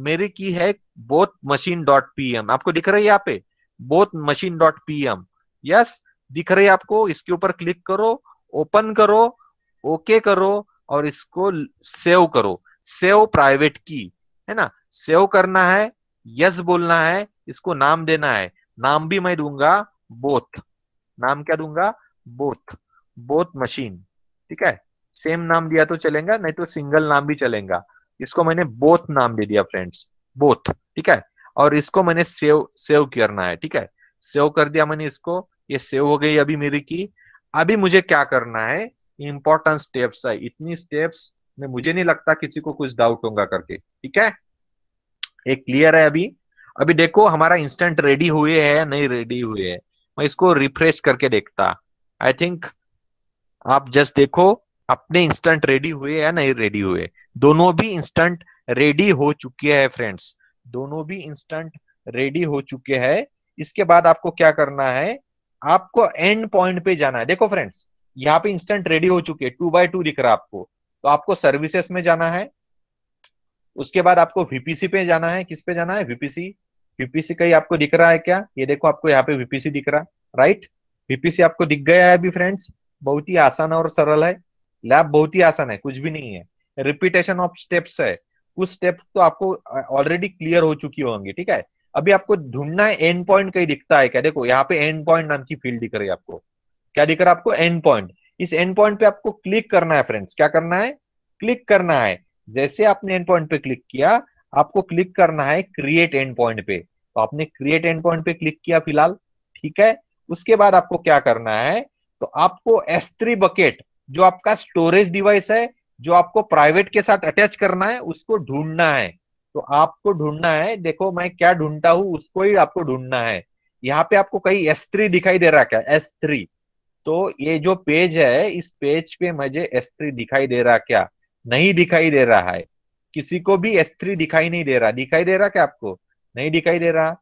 मेरी की है both machine dot P M आपको दिख रही है यहाँ पे both machine dot P M yes दिख रही है आपको इसके ऊपर क्लिक करो ओपन करो ओके करो और इसको सेव करो सेव प्राइवेट की है ना सेव करना है यस बोलना है इसको नाम देना है नाम भी मैं दूंगा बोथ नाम क्या दूंगा बोथ बोथ मशीन ठीक है सेम नाम दिया तो चलेगा नहीं तो सिंगल नाम भी चलेगा इसको मैंने बोथ नाम दे दिया फ्रेंड्स बोथ ठीक है और इसको मैंने सेव सेव करना है ठीक है सेव कर दिया मैंने इसको ये सेव हो गई अभी मेरी की अभी मुझे क्या करना है इंपॉर्टेंट स्टेप्स है इतनी स्टेप्स में मुझे नहीं लगता किसी को कुछ डाउट होगा करके ठीक है एक क्लियर है अभी अभी देखो हमारा इंस्टेंट रेडी हुए है नहीं रेडी हुए है मैं इसको रिफ्रेश करके देखता आई थिंक आप जस्ट देखो अपने इंस्टेंट रेडी हुए या नहीं रेडी हुए दोनों भी इंस्टेंट रेडी हो चुके हैं फ्रेंड्स दोनों भी इंस्टेंट रेडी हो चुके हैं इसके बाद आपको क्या करना है आपको एंड पॉइंट पे जाना है देखो फ्रेंड्स यहाँ पे इंस्टेंट रेडी हो चुके हैं टू बाय टू दिख रहा है आपको तो आपको सर्विसेस में जाना है उसके बाद आपको वीपीसी पे जाना है किस पे जाना है वीपीसी वीपीसी कहीं आपको दिख रहा है क्या ये देखो आपको यहाँ पे वीपीसी दिख रहा राइट वीपीसी आपको दिख गया है अभी फ्रेंड्स बहुत ही आसान और सरल है लैब बहुत ही आसान है कुछ भी नहीं है रिपीटेशन ऑफ स्टेप्स है कुछ स्टेप तो आपको ऑलरेडी क्लियर हो चुकी होंगी ठीक है अभी आपको ढूंढना है एंड पॉइंट कहीं दिखता है क्या देखो यहाँ पे एंड पॉइंट नाम की फील्ड दिख रही है आपको क्या दिख रहा है आपको एंड पॉइंट इस एंड पॉइंट पे आपको क्लिक करना है फ्रेंड्स क्या करना है क्लिक करना है जैसे आपने एंड पॉइंट पे क्लिक किया आपको क्लिक करना है क्रिएट एंड पॉइंट पे तो आपने क्रिएट एंड पॉइंट पे क्लिक किया फिलहाल ठीक है उसके बाद आपको क्या करना है तो आपको एस थ्री बकेट जो आपका स्टोरेज डिवाइस है जो आपको प्राइवेट के साथ अटैच करना है उसको ढूंढना है तो आपको ढूंढना है देखो मैं क्या ढूंढता हूं उसको ही आपको ढूंढना है यहाँ पे आपको कहीं S3 दिखाई दे रहा है क्या S3 तो ये जो पेज है इस पेज पे मुझे एस दिखाई दे रहा क्या नहीं दिखाई दे रहा है किसी को भी एस दिखाई नहीं दे रहा दिखाई दे रहा क्या आपको नहीं दिखाई दे रहा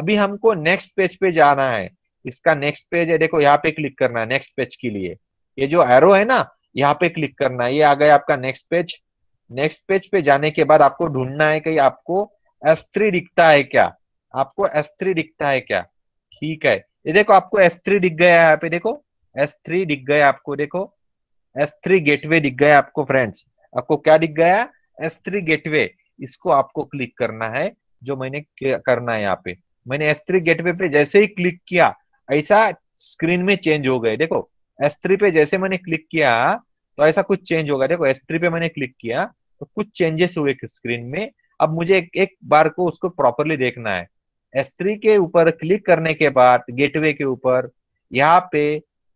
अभी हमको नेक्स्ट पेज पे जाना है इसका नेक्स्ट पेज है देखो यहाँ पे क्लिक करना है नेक्स्ट पेज के लिए ये जो एरो है ना यहाँ पे क्लिक करना है ये आ गया आपका नेक्स्ट पेज नेक्स्ट पेज पे जाने के बाद आपको ढूंढना है कि आपको एस दिखता है क्या आपको एस दिखता है क्या ठीक है ये देखो आपको एस दिख गया है यहाँ पे देखो एस थ्री दिख गए आपको देखो एस थ्री गेटवे दिख गए आपको फ्रेंड्स आपको क्या दिख गया एस थ्री गेटवे इसको आपको क्लिक करना है जो मैंने करना है यहाँ पे मैंने एस थ्री गेटवे पे जैसे ही क्लिक किया ऐसा स्क्रीन में चेंज हो गए देखो एस थ्री पे जैसे मैंने क्लिक किया तो ऐसा कुछ चेंज होगा देखो एस थ्री पे मैंने क्लिक किया तो कुछ चेंजेस हुए स्क्रीन में अब मुझे एक, एक बार को उसको प्रॉपरली देखना है एस थ्री के ऊपर क्लिक करने के बाद गेटवे के ऊपर यहाँ पे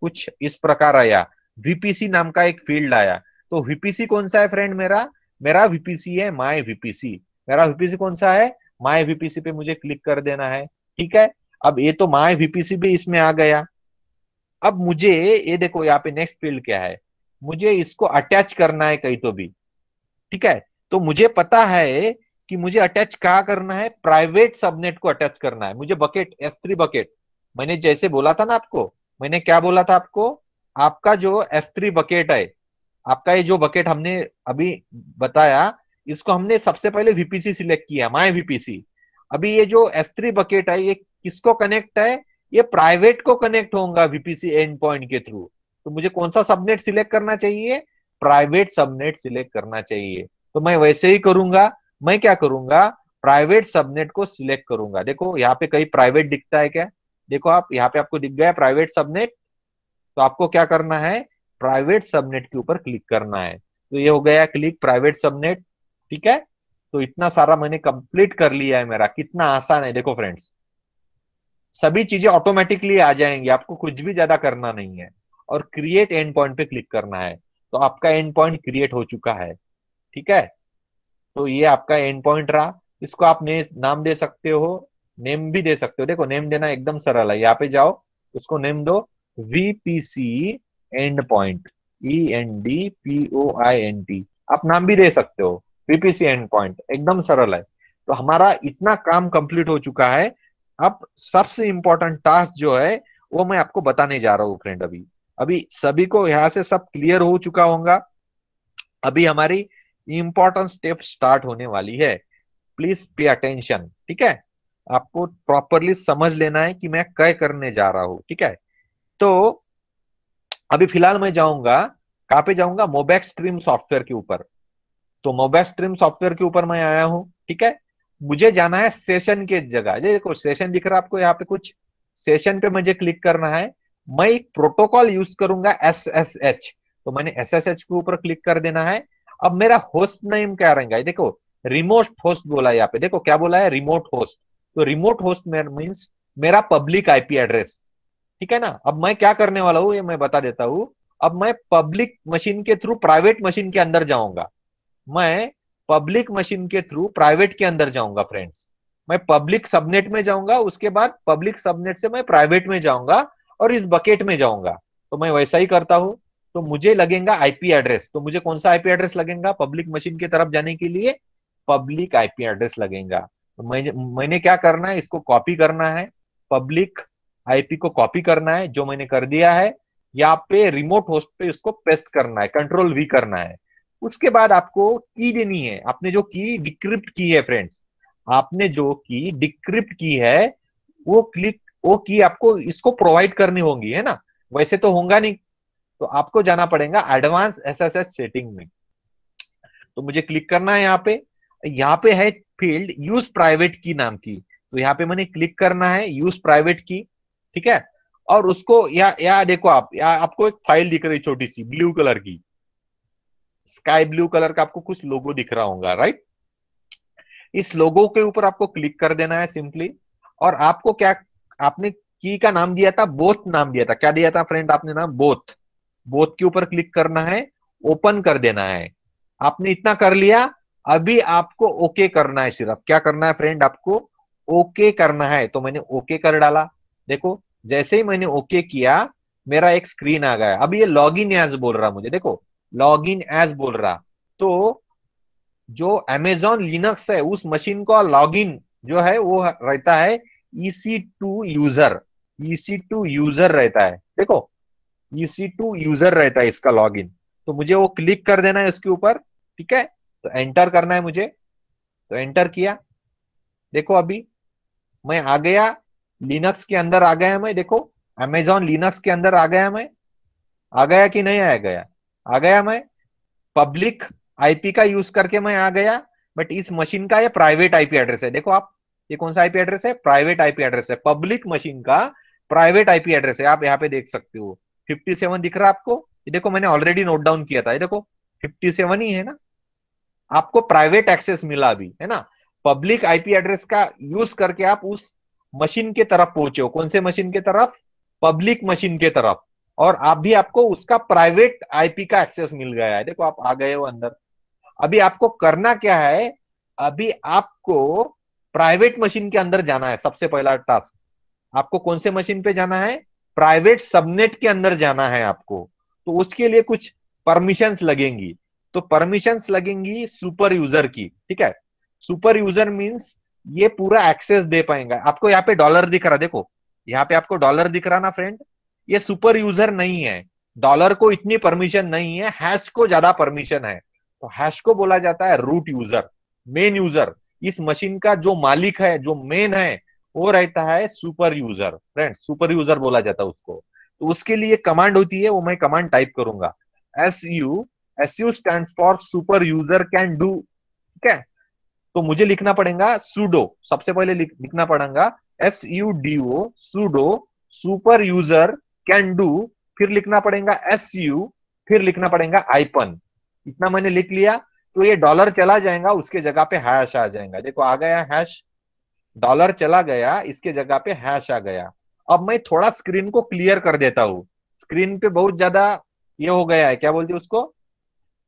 कुछ इस प्रकार आया वीपीसी नाम का एक फील्ड आया तो वीपीसी कौन सा है फ्रेंड मेरा मेरा वीपीसी है माई वीपीसी मेरा वीपीसी कौन सा है माई वीपीसी पे मुझे क्लिक कर देना है ठीक है अब ये तो माई वीपीसी भी इसमें आ गया अब मुझे ये देखो यहाँ पे नेक्स्ट फील्ड क्या है मुझे इसको अटैच करना है कहीं तो भी ठीक है तो मुझे पता है कि मुझे अटैच कहा करना है प्राइवेट सबनेट को अटैच करना है मुझे बकेट एस थ्री बकेट मैंने जैसे बोला था ना आपको मैंने क्या बोला था आपको आपका जो S3 थ्री बकेट है आपका ये जो बकेट हमने अभी बताया इसको हमने सबसे पहले वीपीसी सिलेक्ट किया माई वीपीसी अभी ये जो S3 थ्री बकेट है ये किसको कनेक्ट है ये प्राइवेट को कनेक्ट होगा वीपीसी एंड पॉइंट के थ्रू तो मुझे कौन सा सबनेट सिलेक्ट करना चाहिए प्राइवेट सबनेट सिलेक्ट करना चाहिए तो मैं वैसे ही करूंगा मैं क्या करूंगा प्राइवेट सबनेट को सिलेक्ट करूंगा देखो यहाँ पे कहीं प्राइवेट दिखता है क्या देखो आप यहाँ पे आपको दिख गया प्राइवेट सबनेट तो आपको क्या करना है प्राइवेट सबनेट के ऊपर क्लिक करना है तो ये हो गया क्लिक प्राइवेट सबनेट ठीक है तो इतना सारा मैंने कंप्लीट कर लिया है मेरा कितना आसान है देखो फ्रेंड्स सभी चीजें ऑटोमेटिकली आ जाएंगी आपको कुछ भी ज्यादा करना नहीं है और क्रिएट एंड पॉइंट पे क्लिक करना है तो आपका एंड पॉइंट क्रिएट हो चुका है ठीक है तो ये आपका एंड पॉइंट रहा इसको आप नाम दे सकते हो नेम भी दे सकते हो देखो नेम देना एकदम सरल है यहाँ पे जाओ उसको नेम दो VPC and endpoint E N D P O I N T आप नाम भी दे सकते हो वीपीसी एंड पॉइंट एकदम सरल है तो हमारा इतना काम कंप्लीट हो चुका है अब सबसे इंपॉर्टेंट टास्क जो है वो मैं आपको बताने जा रहा हूँ फ्रेंड अभी अभी सभी को यहां से सब क्लियर हो चुका होगा अभी हमारी इंपॉर्टेंट स्टेप स्टार्ट होने वाली है प्लीज पे अटेंशन ठीक है आपको प्रॉपरली समझ लेना है कि मैं क्या करने जा रहा हूं ठीक है तो अभी फिलहाल मैं जाऊंगा कहां पे जाऊंगा मोबैक स्ट्रीम सॉफ्टवेयर के ऊपर तो मोबैक स्ट्रीम सॉफ्टवेयर के ऊपर मैं आया हूँ ठीक है मुझे जाना है सेशन के जगह देखो सेशन दिख रहा है आपको यहाँ पे कुछ सेशन पे मुझे क्लिक करना है मैं एक प्रोटोकॉल यूज करूंगा एस एस एच तो मैंने एस एस एच के ऊपर क्लिक कर देना है अब मेरा होस्ट नेम क्या रहेगा देखो रिमोट होस्ट बोला है यहाँ पे देखो क्या बोला है रिमोट होस्ट तो रिमोट होस्ट मीन्स मेरा पब्लिक आईपी एड्रेस ठीक है ना अब मैं क्या करने वाला हूँ ये मैं बता देता हूँ अब मैं पब्लिक मशीन के थ्रू प्राइवेट मशीन के अंदर जाऊंगा मैं पब्लिक मशीन के थ्रू प्राइवेट के अंदर जाऊंगा फ्रेंड्स मैं पब्लिक सबनेट में जाऊंगा उसके बाद पब्लिक सबनेट से मैं प्राइवेट में जाऊंगा और इस बकेट में जाऊंगा तो मैं वैसा ही करता हूं तो मुझे लगेगा आईपी एड्रेस तो मुझे कौन सा आईपी एड्रेस लगेगा पब्लिक मशीन की तरफ जाने के लिए पब्लिक आईपी एड्रेस लगेगा तो मैंने मैंने क्या करना है इसको कॉपी करना है पब्लिक आईपी को कॉपी करना है जो मैंने कर दिया है या पे रिमोट होस्ट पे इसको पेस्ट करना है कंट्रोल वी करना है उसके बाद आपको की देनी है आपने जो की डिक्रिप्ट की है फ्रेंड्स आपने जो की डिक्रिप्ट की है वो क्लिक वो की आपको इसको प्रोवाइड करनी होगी है ना वैसे तो होगा नहीं तो आपको जाना पड़ेगा एडवांस एसएसएस सेटिंग में तो मुझे क्लिक करना है यहाँ पे यहाँ पे है फील्ड यूज प्राइवेट की नाम की तो यहाँ पे मैंने क्लिक करना है यूज प्राइवेट की ठीक है और उसको या या देखो आप या आपको एक फाइल दिख रही छोटी सी ब्लू कलर की स्काई ब्लू कलर का आपको कुछ लोगो दिख रहा होगा राइट इस लोगो के ऊपर आपको क्लिक कर देना है सिंपली और आपको क्या आपने की का नाम दिया था बोथ नाम दिया था क्या दिया था फ्रेंड आपने नाम बोथ बोथ के ऊपर क्लिक करना है ओपन कर देना है आपने इतना कर लिया अभी आपको ओके करना है सिर्फ क्या करना है फ्रेंड आपको ओके करना है तो मैंने ओके कर डाला देखो जैसे ही मैंने ओके किया मेरा एक स्क्रीन आ गया अब ये लॉग इन एज बोल रहा मुझे देखो लॉग इन एज बोल रहा तो जो अमेजोन लिनक्स है उस मशीन का लॉग इन जो है वो रहता है EC two user EC two user रहता है देखो ईसी टू यूजर रहता है इसका लॉग इन तो मुझे वो क्लिक कर देना है इसके ऊपर ठीक है तो एंटर करना है मुझे तो एंटर किया देखो अभी मैं आ गया लिनक्स के अंदर आ गया मैं देखो अमेजोन लिनक्स के अंदर आ गया मैं आ गया कि नहीं आ गया आ गया मैं पब्लिक आईपी का यूज करके मैं आ गया बट इस मशीन का ये प्राइवेट आईपी एड्रेस है देखो आप ये कौन सा आईपी एड्रेस है प्राइवेट आईपी एड्रेस है पब्लिक मशीन का प्राइवेट आईपी एड्रेस है आप यहाँ पे देख सकते हो 57 दिख रहा है आपको ये देखो मैंने ऑलरेडी नोट डाउन किया था ये देखो 57 ही है ना आपको प्राइवेट एक्सेस मिला अभी है ना पब्लिक आईपी एड्रेस का यूज करके आप उस मशीन के तरफ पहुंचे हो कौन से मशीन के तरफ पब्लिक मशीन के तरफ और आप भी आपको उसका प्राइवेट आईपी का एक्सेस मिल गया है देखो आप आ गए हो अंदर अभी आपको करना क्या है अभी आपको प्राइवेट मशीन के अंदर जाना है सबसे पहला टास्क आपको कौन से मशीन पे जाना है प्राइवेट सबनेट के अंदर जाना है आपको तो उसके लिए कुछ परमिशंस लगेंगी तो परमिशन लगेंगी सुपर यूजर की ठीक है सुपर यूजर मीन्स ये पूरा एक्सेस दे पाएंगे आपको यहाँ पे डॉलर दिख रहा देखो यहाँ पे आपको डॉलर दिख रहा ना फ्रेंड ये सुपर यूजर नहीं है डॉलर को इतनी परमिशन नहीं है हैश को ज्यादा परमिशन है तो हैश को बोला जाता है रूट यूजर मेन यूजर इस मशीन का जो मालिक है जो मेन है वो रहता है super user friend super user बोला जाता है उसको तो उसके लिए कमांड होती है वो मैं कमांड टाइप करूंगा S U su stand for super user can do ठीक है तो मुझे लिखना पड़ेगा सुडो सबसे पहले लिख, लिखना पड़ेगा S U D O sudo super user can do फिर लिखना पड़ेगा एस यू फिर लिखना पड़ेगा आईपन इतना मैंने लिख लिया तो ये डॉलर चला जाएगा उसके जगह पे हैश आ जाएगा देखो आ गया हैश डॉलर चला गया इसके जगह पे हैश आ गया अब मैं थोड़ा स्क्रीन को क्लियर कर देता हूं स्क्रीन पे बहुत ज्यादा ये हो गया है क्या बोलते उसको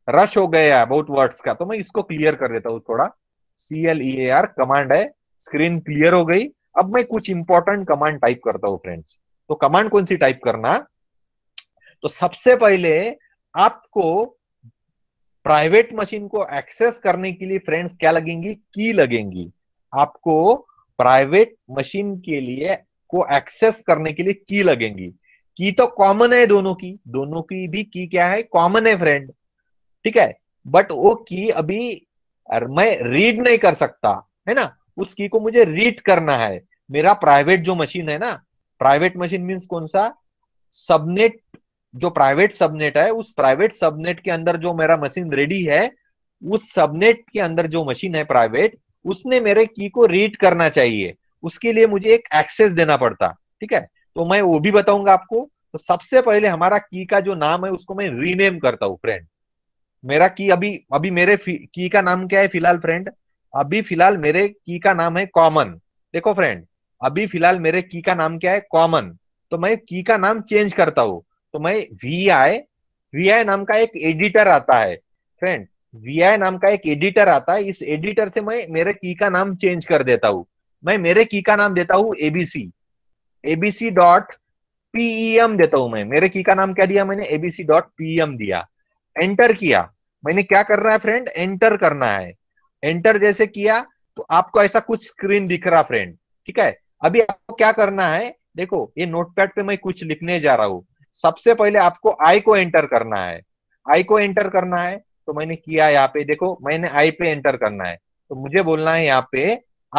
रश हो गया है बहुत वर्ड्स का तो मैं इसको क्लियर कर देता हूँ थोड़ा C L E A R command है स्क्रीन क्लियर हो गई अब मैं कुछ इंपॉर्टेंट कमांड टाइप करता हूँ फ्रेंड्स तो कमांड कौन सी टाइप करना तो सबसे पहले आपको प्राइवेट मशीन को एक्सेस करने के लिए फ्रेंड्स क्या लगेंगी की लगेंगी आपको प्राइवेट मशीन के लिए को एक्सेस करने के लिए की लगेंगी की तो कॉमन है दोनों की दोनों की भी की क्या है कॉमन है फ्रेंड ठीक है बट वो की अभी मैं रीड नहीं कर सकता है ना उस की को मुझे रीड करना है मेरा प्राइवेट जो मशीन है ना प्राइवेट मशीन मीन्स कौन सा सबनेट जो प्राइवेट सबनेट है उस प्राइवेट सबनेट के अंदर जो मेरा मशीन रेडी है उस सबनेट के अंदर जो मशीन है प्राइवेट उसने मेरे की को रीड करना चाहिए उसके लिए मुझे एक एक्सेस देना पड़ता ठीक है तो मैं वो भी बताऊंगा आपको तो सबसे पहले हमारा की का जो नाम है उसको मैं रीनेम करता हूँ फ्रेंड मेरा की अभी अभी मेरे की का नाम क्या है फिलहाल फ्रेंड अभी फिलहाल मेरे की का नाम है कॉमन देखो फ्रेंड अभी फिलहाल मेरे की का नाम क्या है कॉमन तो मैं की का नाम चेंज करता हूँ तो मैं वी आई वी आई नाम का एक एडिटर आता है फ्रेंड वी आई नाम का एक एडिटर आता है इस एडिटर से मैं मेरे की का नाम चेंज कर देता हूँ मैं मेरे की का नाम देता हूँ एबीसी एबीसी डॉट पीईएम देता हूँ मैं मेरे की का नाम क्या दिया मैंने एबीसी डॉट पीएम दिया एंटर किया मैंने क्या करना है फ्रेंड एंटर करना है एंटर जैसे किया तो आपको ऐसा कुछ स्क्रीन दिख रहा फ्रेंड ठीक है अभी आपको क्या करना है देखो ये नोटपैड पे मैं कुछ लिखने जा रहा हूं सबसे पहले आपको आई को एंटर करना है आई को एंटर करना है तो मैंने किया यहाँ पे देखो मैंने आई पे एंटर करना है तो मुझे बोलना है यहाँ पे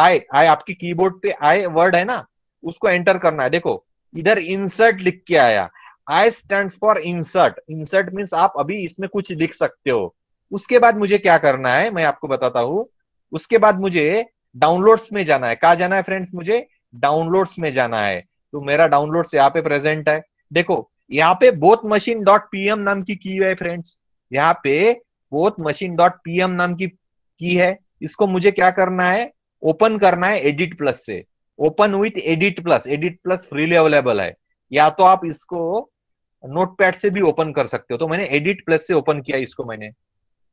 आई आई आपकी कीबोर्ड पे आई वर्ड है ना उसको एंटर करना है देखो इधर इंसर्ट लिख के आया I stand for insert insert means आप अभी इसमें कुछ लिख सकते हो उसके बाद मुझे क्या करना है मैं आपको बताता हूं उसके बाद मुझे डाउनलोड्स में जाना है कहा जाना है फ्रेंड्स मुझे डाउनलोड्स में जाना है तो मेरा डाउनलोड यहाँ पे प्रेजेंट है देखो यहाँ पे बोथ मशीन डॉट पीएम नाम की की है फ्रेंड्स यहाँ पे बोथ मशीन डॉट पीएम नाम की की है इसको मुझे क्या करना है ओपन करना है एडिट प्लस से open with edit plus edit plus freely available है या तो आप इसको नोटपैड से भी ओपन कर सकते हो तो मैंने एडिट प्लस से ओपन किया इसको मैंने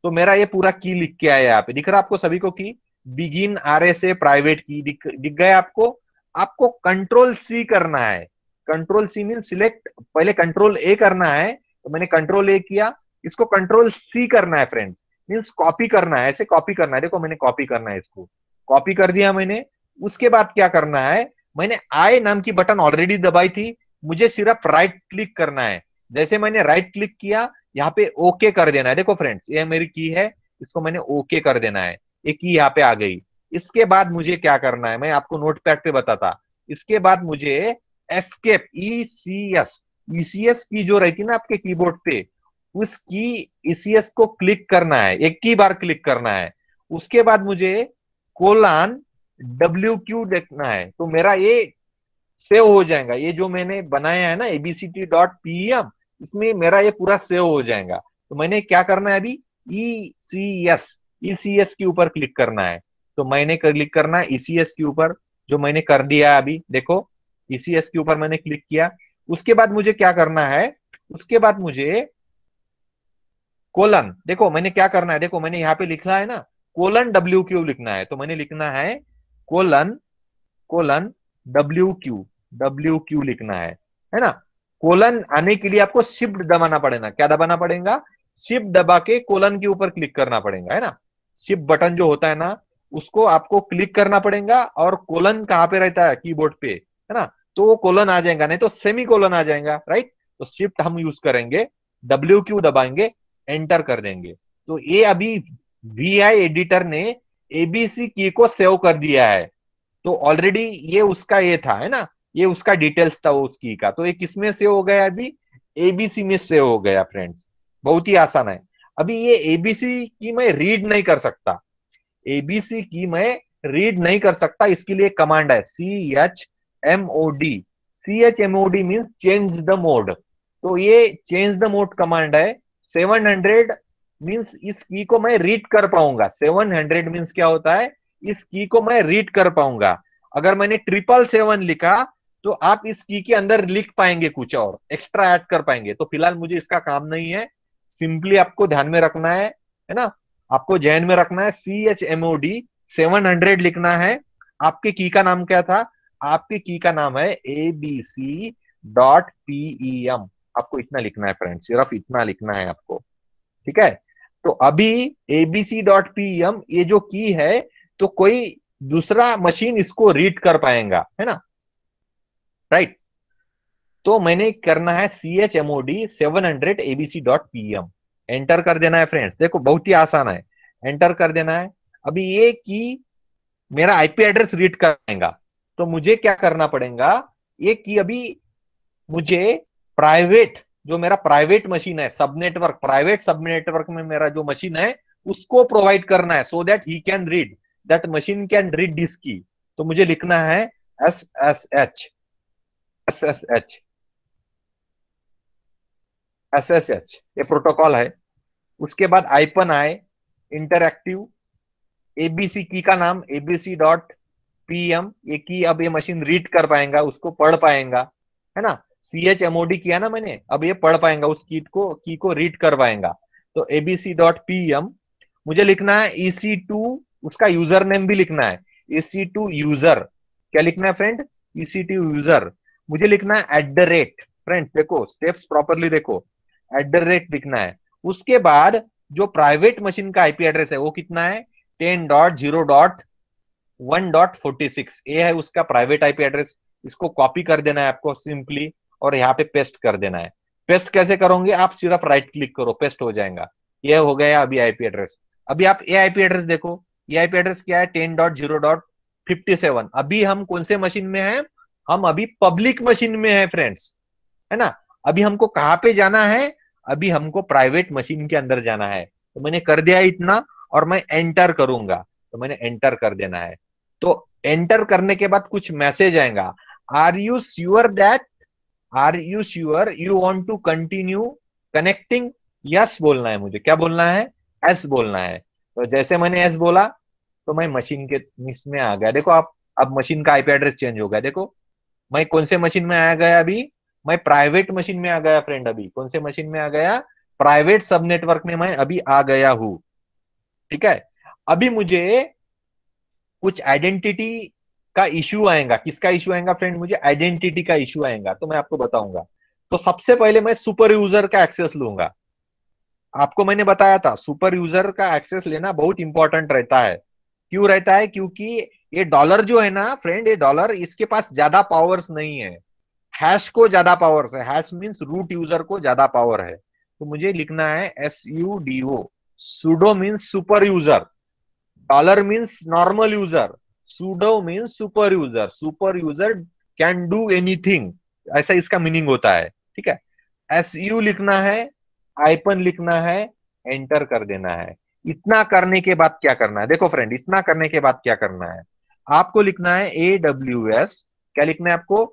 तो मेरा ये पूरा की लिख के आया यहाँ पे दिख रहा आपको सभी को की begin R S A private key दिख, दिख गया आपको आपको कंट्रोल सी करना है कंट्रोल सी मीन सिलेक्ट पहले कंट्रोल ए करना है तो मैंने कंट्रोल ए किया इसको कंट्रोल सी करना है फ्रेंड्स मीन्स कॉपी करना है ऐसे कॉपी करना है देखो मैंने कॉपी करना है इसको कॉपी कर दिया मैंने उसके बाद क्या करना है मैंने आई नाम की बटन ऑलरेडी दबाई थी मुझे सिर्फ राइट क्लिक करना है जैसे मैंने राइट क्लिक किया यहाँ पे ओके कर देना है देखो फ्रेंड्स ये मेरी की है इसको मैंने ओके कर देना है ये की यहाँ पे आ गई इसके बाद मुझे क्या करना है मैं आपको नोट पैड पे बताता इसके बाद मुझे escape E C S S key जो रहती है ना आपके कीबोर्ड पे उस की ईसीएस e को क्लिक करना है एक ही बार क्लिक करना है उसके बाद मुझे कोलान डब्ल्यू क्यू देखना है तो मेरा ये सेव हो जाएगा ये जो मैंने बनाया है ना एबीसीटी डॉट पीएम इसमें मेरा ये पूरा सेव हो जाएगा तो मैंने क्या करना है अभी ई C S E C S के ऊपर क्लिक करना है तो मैंने क्लिक करना है ईसीएस e के ऊपर जो मैंने कर दिया अभी देखो एस e के ऊपर मैंने क्लिक किया उसके बाद मुझे क्या करना है उसके बाद मुझे कोलन देखो मैंने क्या करना है देखो मैंने यहाँ पे लिखा है ना कोलन डब्ल्यू क्यू लिखना है तो मैंने लिखना है colon colon W Q W Q लिखना है है ना कोलन आने के लिए आपको शिफ्ट दबाना पड़ेगा क्या दबाना पड़ेगा शिफ्ट दबा के कोलन के ऊपर क्लिक करना पड़ेगा है ना शिफ्ट बटन जो होता है ना उसको आपको क्लिक करना पड़ेगा और कोलन कहाँ पे रहता है कीबोर्ड पे है ना तो वो कोलन आ जाएगा नहीं तो सेमी कोलन आ जाएगा राइट तो शिफ्ट हम यूज करेंगे डब्ल्यू क्यू दबाएंगे एंटर कर देंगे तो ये अभी वी आई एडिटर ने एबीसी की को सेव कर दिया है तो ऑलरेडी ये उसका ये था है ना ये उसका डिटेल्स था उसकी का तो ये किसमें से हो गया अभी एबीसी में से हो गया फ्रेंड्स बहुत ही आसान है अभी ये एबीसी की मैं रीड नहीं कर सकता एबीसी की मैं रीड नहीं कर सकता इसके लिए कमांड है C H M O D C H M O D means change the mode तो ये चेंज द मोड कमांड है सेवन हंड्रेड मीन्स इस की को मैं रीड कर पाऊंगा सेवन हंड्रेड मीन्स क्या होता है इस की को मैं रीड कर पाऊंगा अगर मैंने ट्रिपल सेवन लिखा तो आप इस की के अंदर लिख पाएंगे कुछ और एक्स्ट्रा ऐड कर पाएंगे तो फिलहाल मुझे इसका काम नहीं है सिंपली आपको ध्यान में रखना है है ना आपको जैन में रखना है C H M O D seven hundred लिखना है आपके की का नाम क्या था आपके की का नाम है A B C dot P E M आपको इतना लिखना है फ्रेंड सिर्फ इतना लिखना है आपको ठीक है तो अभी एबीसी डॉट एम ये जो की है तो कोई दूसरा मशीन इसको रीड कर पाएगा है ना राइट तो मैंने करना है C H M O D seven hundred ABC dot P M enter कर देना है फ्रेंड्स देखो बहुत ही आसान है एंटर कर देना है अभी ये कि मेरा आईपी एड्रेस रीड करेगा तो मुझे क्या करना पड़ेगा ये कि अभी मुझे प्राइवेट जो मेरा प्राइवेट मशीन है सब नेटवर्क प्राइवेट सब नेटवर्क में मेरा जो मशीन है उसको प्रोवाइड करना है so that he can read that machine can read this key तो मुझे लिखना है S S H S S H S S H ये प्रोटोकॉल है उसके बाद आईपन आए इंटरक्टिव एबीसी की का नाम एबीसी डॉट पीएम ये की अब ये मशीन रीड कर पाएगा उसको पढ़ पाएगा है ना सी एच एमओडी किया ना मैंने अब ये पढ़ पाएगा उस कीट को की को रीड कर पाएगा तो एबीसी डॉट पीएम मुझे लिखना है ईसी e टू उसका यूजर नेम भी लिखना है ईसी टू यूजर क्या लिखना है फ्रेंड ईसी टू यूजर मुझे लिखना है एट द रेट फ्रेंड देखो स्टेप्स प्रॉपरली देखो एट द रेट लिखना है उसके बाद जो प्राइवेट मशीन का आईपी एड्रेस है वो कितना है ten dot zero dot one dot forty six ये है उसका प्राइवेट आईपी एड्रेस इसको कॉपी कर देना है आपको सिंपली और यहाँ पे पेस्ट कर देना है पेस्ट कैसे करोगे आप सिर्फ राइट क्लिक करो पेस्ट हो जाएगा यह हो गया अभी आईपी एड्रेस अभी आप ये आईपी एड्रेस देखो ये आईपी एड्रेस क्या है ten dot zero dot fifty seven अभी हम कौन से मशीन में है हम अभी पब्लिक मशीन में है फ्रेंड्स है ना अभी हमको कहाँ पे जाना है अभी हमको प्राइवेट मशीन के अंदर जाना है तो मैंने कर दिया इतना और मैं एंटर करूंगा तो मैंने एंटर कर देना है तो एंटर करने के बाद कुछ मैसेज आएगा are you sure that are you sure you want to continue connecting yes बोलना है मुझे क्या बोलना है एस बोलना है तो जैसे मैंने एस बोला तो मैं मशीन के में आ गया देखो आप अब मशीन का आईपी एड्रेस चेंज हो गया देखो मैं कौन से मशीन में आ गया अभी मैं प्राइवेट मशीन में आ गया फ्रेंड अभी कौन से मशीन में आ गया प्राइवेट सब नेटवर्क में मैं अभी आ गया हूं ठीक है अभी मुझे कुछ आइडेंटिटी का इश्यू आएगा किसका इश्यू आएगा फ्रेंड मुझे आइडेंटिटी का इश्यू आएगा तो मैं आपको बताऊंगा तो सबसे पहले मैं सुपर यूजर का एक्सेस लूंगा आपको मैंने बताया था सुपर यूजर का एक्सेस लेना बहुत इंपॉर्टेंट रहता है क्यों रहता है क्योंकि ये डॉलर जो है ना फ्रेंड ये डॉलर इसके पास ज्यादा पावर्स नहीं है हैश को ज्यादा पावर्स है हैश मीन्स रूट यूजर को ज्यादा पावर है तो मुझे लिखना है S U D O sudo means super user dollar means normal user sudo means super user super user can do anything ऐसा इसका मीनिंग होता है ठीक है एस यू लिखना है आईपन लिखना है एंटर कर देना है इतना करने के बाद क्या करना है देखो फ्रेंड इतना करने के बाद क्या करना है आपको लिखना है ए डब्ल्यू एस क्या लिखना है आपको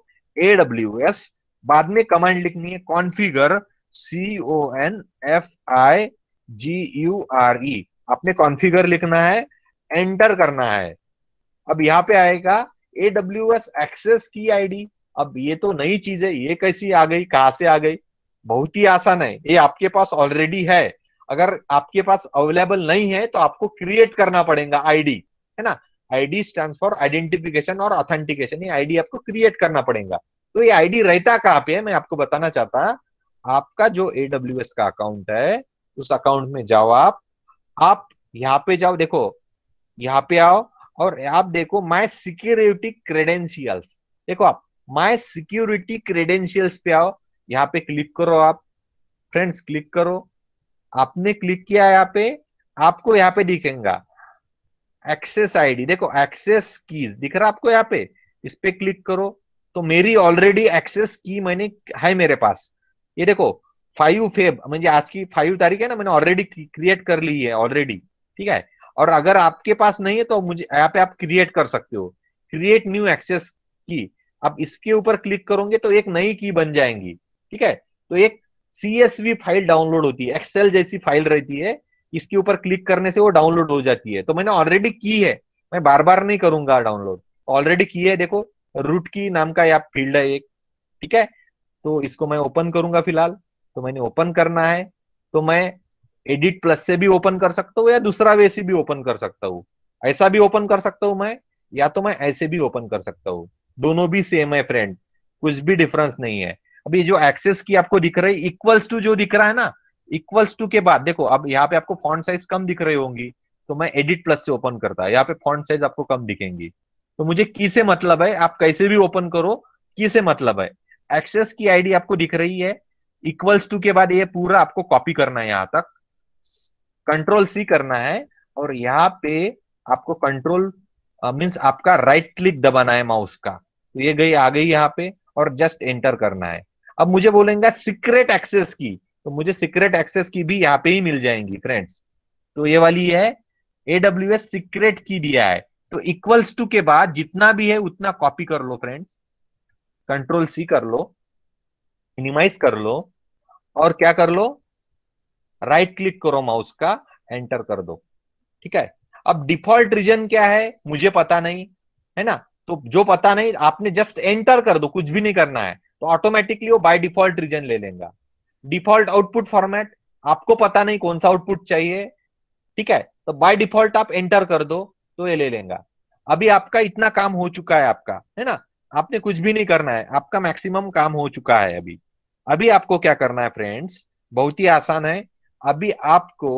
ए डब्ल्यू एस बाद में कमांड लिखनी है configure C O N F I G U R E आपने कॉन्फिगर लिखना है एंटर करना है अब यहाँ पे आएगा A W S access key ID अब ये तो नई चीज है ये कैसी आ गई कहा से आ गई बहुत ही आसान है ये आपके पास ऑलरेडी है अगर आपके पास अवेलेबल नहीं है तो आपको क्रिएट करना पड़ेगा आईडी है ना आईडी स्टैंड फॉर आइडेंटिफिकेशन और ऑथेंटिकेशन ये आईडी आपको क्रिएट करना पड़ेगा तो ये आईडी रहता कहाँ पे है मैं आपको बताना चाहता आपका जो एडब्ल्यू का अकाउंट है उस अकाउंट में जाओ आप आप यहाँ पे जाओ देखो यहाँ पे आओ और आप देखो माय सिक्योरिटी क्रेडेंशियल्स देखो आप माय सिक्योरिटी क्रेडेंशियल्स पे आओ यहाँ पे क्लिक करो आप फ्रेंड्स क्लिक करो आपने क्लिक किया यहाँ पे आपको यहाँ पे दिखेगा एक्सेस आईडी देखो एक्सेस कीज दिख रहा आपको यहाँ पे इस पे क्लिक करो तो मेरी ऑलरेडी एक्सेस की मैंने है मेरे पास ये देखो फाइव फेब म्हणजे आज की फाइव तारीख है ना मैंने ऑलरेडी क्रिएट कर ली है ऑलरेडी ठीक है और अगर आपके पास नहीं है तो मुझे यहाँ पे आप क्रिएट कर सकते हो क्रिएट न्यू एक्सेस की आप इसके ऊपर क्लिक करोगे तो एक नई की बन जाएंगी ठीक है तो एक सीएसवी फाइल डाउनलोड होती है एक्सेल जैसी फाइल रहती है इसके ऊपर क्लिक करने से वो डाउनलोड हो जाती है तो मैंने ऑलरेडी की है मैं बार बार नहीं करूंगा डाउनलोड ऑलरेडी की है देखो रूट की नाम का या फील्ड है एक ठीक है तो इसको मैं ओपन करूंगा फिलहाल तो मैंने ओपन करना है तो मैं एडिट प्लस से भी ओपन कर सकता हूँ या दूसरा वे से भी ओपन कर सकता हूँ ऐसा भी ओपन कर सकता हूँ मैं या तो मैं ऐसे भी ओपन कर सकता हूँ दोनों भी सेम है फ्रेंड कुछ भी डिफरेंस नहीं है अभी जो एक्सेस की आपको दिख रही है इक्वल्स टू जो दिख रहा है ना इक्वल्स टू के बाद देखो अब यहाँ पे आपको फॉन्ट साइज कम दिख रही होंगी तो मैं एडिट प्लस से ओपन करता है यहाँ पे फॉन्ट साइज आपको कम दिखेंगी तो मुझे की से मतलब है आप कैसे भी ओपन करो की से मतलब है एक्सेस की आईडी आपको दिख रही है इक्वल्स टू के बाद ये पूरा आपको कॉपी करना है यहाँ तक कंट्रोल सी करना है और यहाँ पे आपको कंट्रोल मीन्स uh, आपका राइट क्लिक दबाना है माउस का तो ये गई आ गई यहाँ पे और जस्ट एंटर करना है अब मुझे बोलेंगे सीक्रेट एक्सेस की तो मुझे सीक्रेट एक्सेस की भी यहाँ पे ही मिल जाएंगी फ्रेंड्स तो ये वाली है एडब्ल्यू एस सीक्रेट की दिया है तो इक्वल्स टू के बाद जितना भी है उतना कॉपी कर लो फ्रेंड्स कंट्रोल सी कर लो मिनिमाइज कर लो और क्या कर लो राइट क्लिक करो माउस का एंटर कर दो ठीक है अब डिफॉल्ट रीजन क्या है मुझे पता नहीं है ना तो जो पता नहीं आपने जस्ट एंटर कर दो कुछ भी नहीं करना है तो ऑटोमेटिकली वो बाय डिफॉल्ट रीजन ले लेगा डिफॉल्ट आउटपुट फॉर्मेट आपको पता नहीं कौन सा आउटपुट चाहिए ठीक है तो बाय डिफॉल्ट आप एंटर कर दो तो ये ले लेगा अभी आपका इतना काम हो चुका है आपका है ना आपने कुछ भी नहीं करना है आपका मैक्सिमम काम हो चुका है अभी अभी आपको क्या करना है फ्रेंड्स बहुत ही आसान है अभी आपको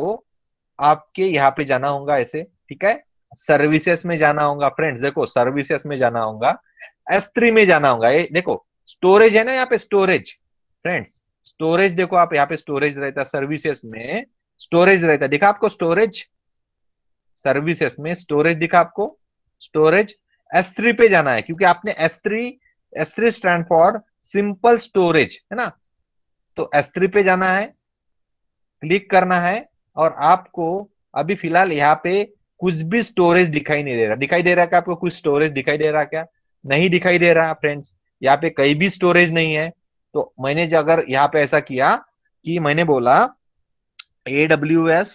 आपके यहाँ पे जाना होगा ऐसे ठीक है सर्विसेस में जाना होगा फ्रेंड्स देखो सर्विसेस में जाना होगा एस में जाना होगा ये देखो स्टोरेज है ना यहाँ पे स्टोरेज फ्रेंड्स स्टोरेज देखो आप यहाँ पे स्टोरेज रहता है सर्विसेस में स्टोरेज रहता है देखा आपको स्टोरेज सर्विसेस में स्टोरेज दिखा आपको स्टोरेज एस थ्री पे जाना है क्योंकि आपने S three S three stand for simple storage है ना तो एस थ्री पे जाना है क्लिक करना है और आपको अभी फिलहाल यहाँ पे कुछ भी स्टोरेज दिखाई नहीं दे रहा दिखाई दे रहा है क्या आपको कुछ स्टोरेज दिखाई दे रहा क्या नहीं दिखाई दे रहा फ्रेंड्स यहाँ पे कहीं भी स्टोरेज नहीं है तो मैंने जो अगर यहाँ पे ऐसा किया कि मैंने बोला A W S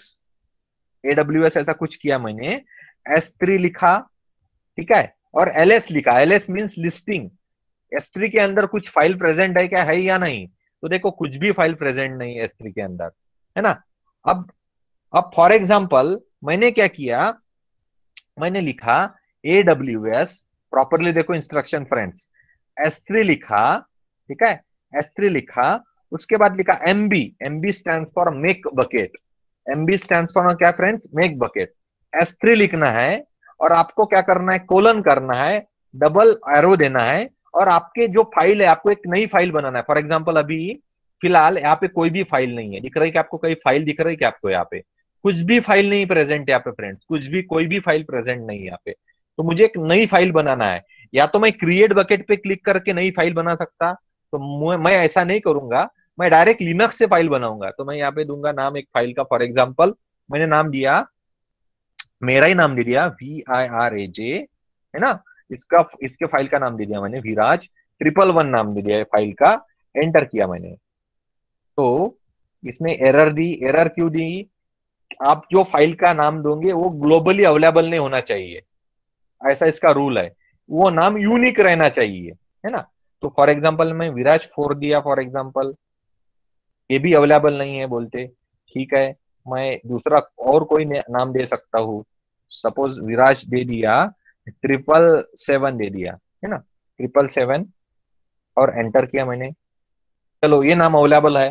A W S ऐसा कुछ किया मैंने एस थ्री लिखा ठीक है और एल एस लिखा L S means listing S three के अंदर कुछ फाइल प्रेजेंट है क्या है या नहीं तो देखो कुछ भी फाइल प्रेजेंट नहीं एस थ्री के अंदर है ना अब अब फॉर एग्जाम्पल मैंने क्या किया मैंने लिखा ए डब्ल्यू एस प्रॉपरली देखो इंस्ट्रक्शन फ्रेंड्स एस थ्री लिखा ठीक है एस थ्री लिखा उसके बाद लिखा M B M B stand for make bucket M B stand for क्या friends make bucket S three लिखना है और आपको क्या करना है कोलन करना है डबल एरो देना है और आपके जो फाइल है आपको एक नई फाइल बनाना है फॉर एग्जाम्पल अभी फिलहाल यहाँ पे कोई भी फाइल नहीं है दिख रही है कि आपको कोई फाइल दिख रही है कि आपको यहाँ पे कुछ भी फाइल नहीं प्रेजेंट यहाँ पे फ्रेंड्स कुछ भी कोई भी फाइल प्रेजेंट नहीं है यहाँ पे तो मुझे एक नई फाइल बनाना है या तो मैं क्रिएट बकेट पे क्लिक करके नई फाइल बना सकता तो मैं ऐसा नहीं करूंगा मैं डायरेक्ट लिनक्स से फाइल बनाऊंगा तो मैं यहाँ पे दूंगा नाम एक फाइल का फॉर एग्जाम्पल मैंने नाम दिया मेरा ही नाम दे दिया वी आई आर ए जे है ना इसका इसके फाइल का नाम दे दिया मैंने विराज ट्रिपल वन नाम दे दिया फाइल का एंटर किया मैंने तो इसने एरर दी एरर क्यों दी आप जो फाइल का नाम दोगे वो ग्लोबली अवेलेबल नहीं होना चाहिए ऐसा इसका रूल है वो नाम यूनिक रहना चाहिए है ना तो फॉर एग्जाम्पल मैं विराज फोर दिया फॉर एग्जाम्पल ये भी अवेलेबल नहीं है बोलते ठीक है मैं दूसरा और कोई नाम दे सकता हूँ सपोज विराज दे दिया ट्रिपल सेवन दे दिया है ना ट्रिपल सेवन और एंटर किया मैंने चलो ये नाम अवेलेबल है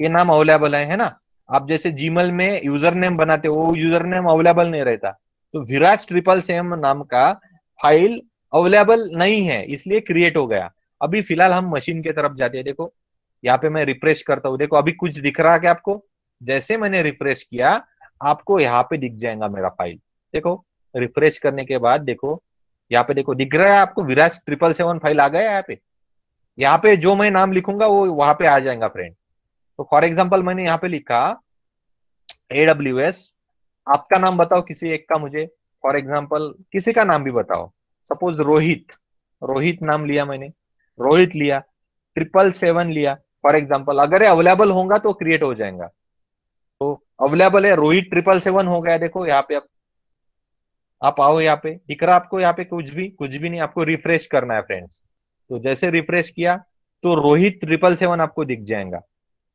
ये नाम अवेलेबल है है ना आप जैसे जीमेल में यूजर नेम बनाते हो यूजर नेम अवेलेबल नहीं रहता तो विराज ट्रिपल सेवन नाम का फाइल अवेलेबल नहीं है इसलिए क्रिएट हो गया अभी फिलहाल हम मशीन के तरफ जाते हैं देखो यहाँ पे मैं रिफ्रेश करता हूँ देखो अभी कुछ दिख रहा है क्या आपको जैसे मैंने रिफ्रेश किया आपको यहाँ पे दिख जाएगा मेरा फाइल देखो रिफ्रेश करने के बाद देखो यहाँ पे देखो दिख रहा है आपको विराज ट्रिपल सेवन फाइल आ गया यहाँ पे यहाँ पे जो मैं नाम लिखूंगा वो वहां पे आ जाएगा फ्रेंड तो फॉर एग्जाम्पल मैंने यहाँ पे लिखा एडब्ल्यू एस आपका नाम बताओ किसी एक का मुझे फॉर एग्जाम्पल किसी का नाम भी बताओ सपोज रोहित रोहित नाम लिया मैंने रोहित लिया ट्रिपल सेवन लिया फॉर एग्जाम्पल अगर ये अवेलेबल होगा तो क्रिएट हो जाएगा तो अवेलेबल है रोहित ट्रिपल सेवन हो गया देखो यहाँ पे आप आप आओ यहाँ पे दिख रहा आपको यहाँ पे कुछ भी कुछ भी नहीं आपको रिफ्रेश करना है फ्रेंड्स तो जैसे रिफ्रेश किया तो रोहित ट्रिपल सेवन आपको दिख जाएगा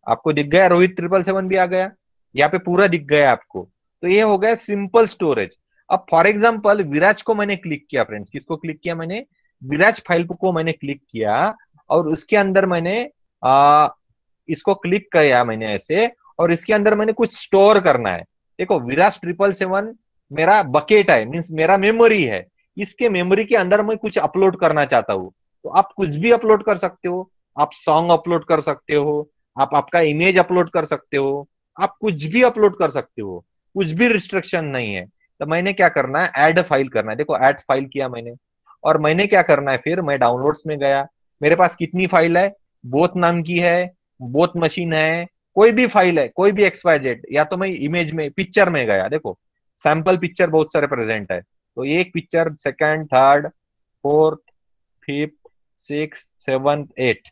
आपको दिख गया रोहित ट्रिपल सेवन भी आ गया यहाँ पे पूरा दिख गया आपको तो ये हो गया सिंपल स्टोरेज अब फॉर एग्जाम्पल विराज को मैंने क्लिक किया फ्रेंड्स किसको क्लिक किया मैंने विराज फाइल को मैंने क्लिक किया और उसके अंदर मैंने आ, इसको क्लिक किया मैंने ऐसे और इसके अंदर मैंने कुछ स्टोर करना है देखो विराज ट्रिपल सेवन मेरा बकेट है मीन्स मेरा मेमोरी है इसके मेमोरी के अंदर मैं कुछ अपलोड करना चाहता हूँ तो आप कुछ भी अपलोड कर सकते हो आप सॉन्ग अपलोड कर सकते हो आप आपका इमेज अपलोड कर सकते हो आप कुछ भी अपलोड कर सकते हो कुछ भी रिस्ट्रिक्शन नहीं है तो मैंने क्या करना है एड फाइल करना है देखो एड फाइल किया मैंने और मैंने क्या करना है फिर मैं डाउनलोड्स में गया मेरे पास कितनी फाइल है बोथ नाम की है बोथ मशीन है कोई भी फाइल है कोई भी एक्स या तो मैं इमेज में पिक्चर में गया देखो सैंपल पिक्चर बहुत सारे प्रेजेंट है तो एक picture second third fourth fifth six seven eight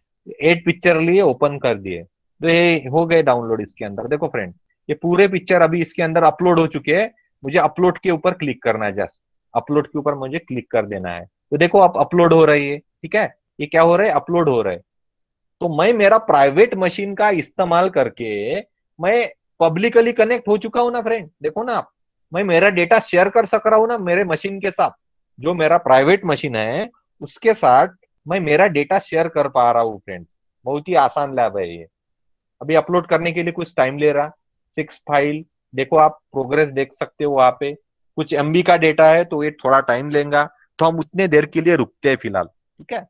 eight picture लिए ओपन कर दिए तो ये हो गए डाउनलोड इसके अंदर देखो फ्रेंड ये पूरे पिक्चर अभी इसके अंदर अपलोड हो चुके हैं मुझे अपलोड के ऊपर क्लिक करना है जस्ट अपलोड के ऊपर मुझे क्लिक कर देना है तो देखो आप अपलोड हो रही है ठीक है ये क्या हो रहा है अपलोड हो रहा है तो मैं मेरा प्राइवेट मशीन का इस्तेमाल करके मैं पब्लिकली कनेक्ट हो चुका हूं ना फ्रेंड देखो ना आप मैं मेरा डेटा शेयर कर सक रहा हूं ना मेरे मशीन के साथ जो मेरा प्राइवेट मशीन है उसके साथ मैं मेरा डेटा शेयर कर पा रहा हूँ फ्रेंड्स बहुत ही आसान लैब है ये अभी अपलोड करने के लिए कुछ टाइम ले रहा सिक्स फाइल देखो आप प्रोग्रेस देख सकते हो वहां पे कुछ एमबी का डेटा है तो ये थोड़ा टाइम लेगा तो हम उतने देर के लिए रुकते हैं फिलहाल ठीक है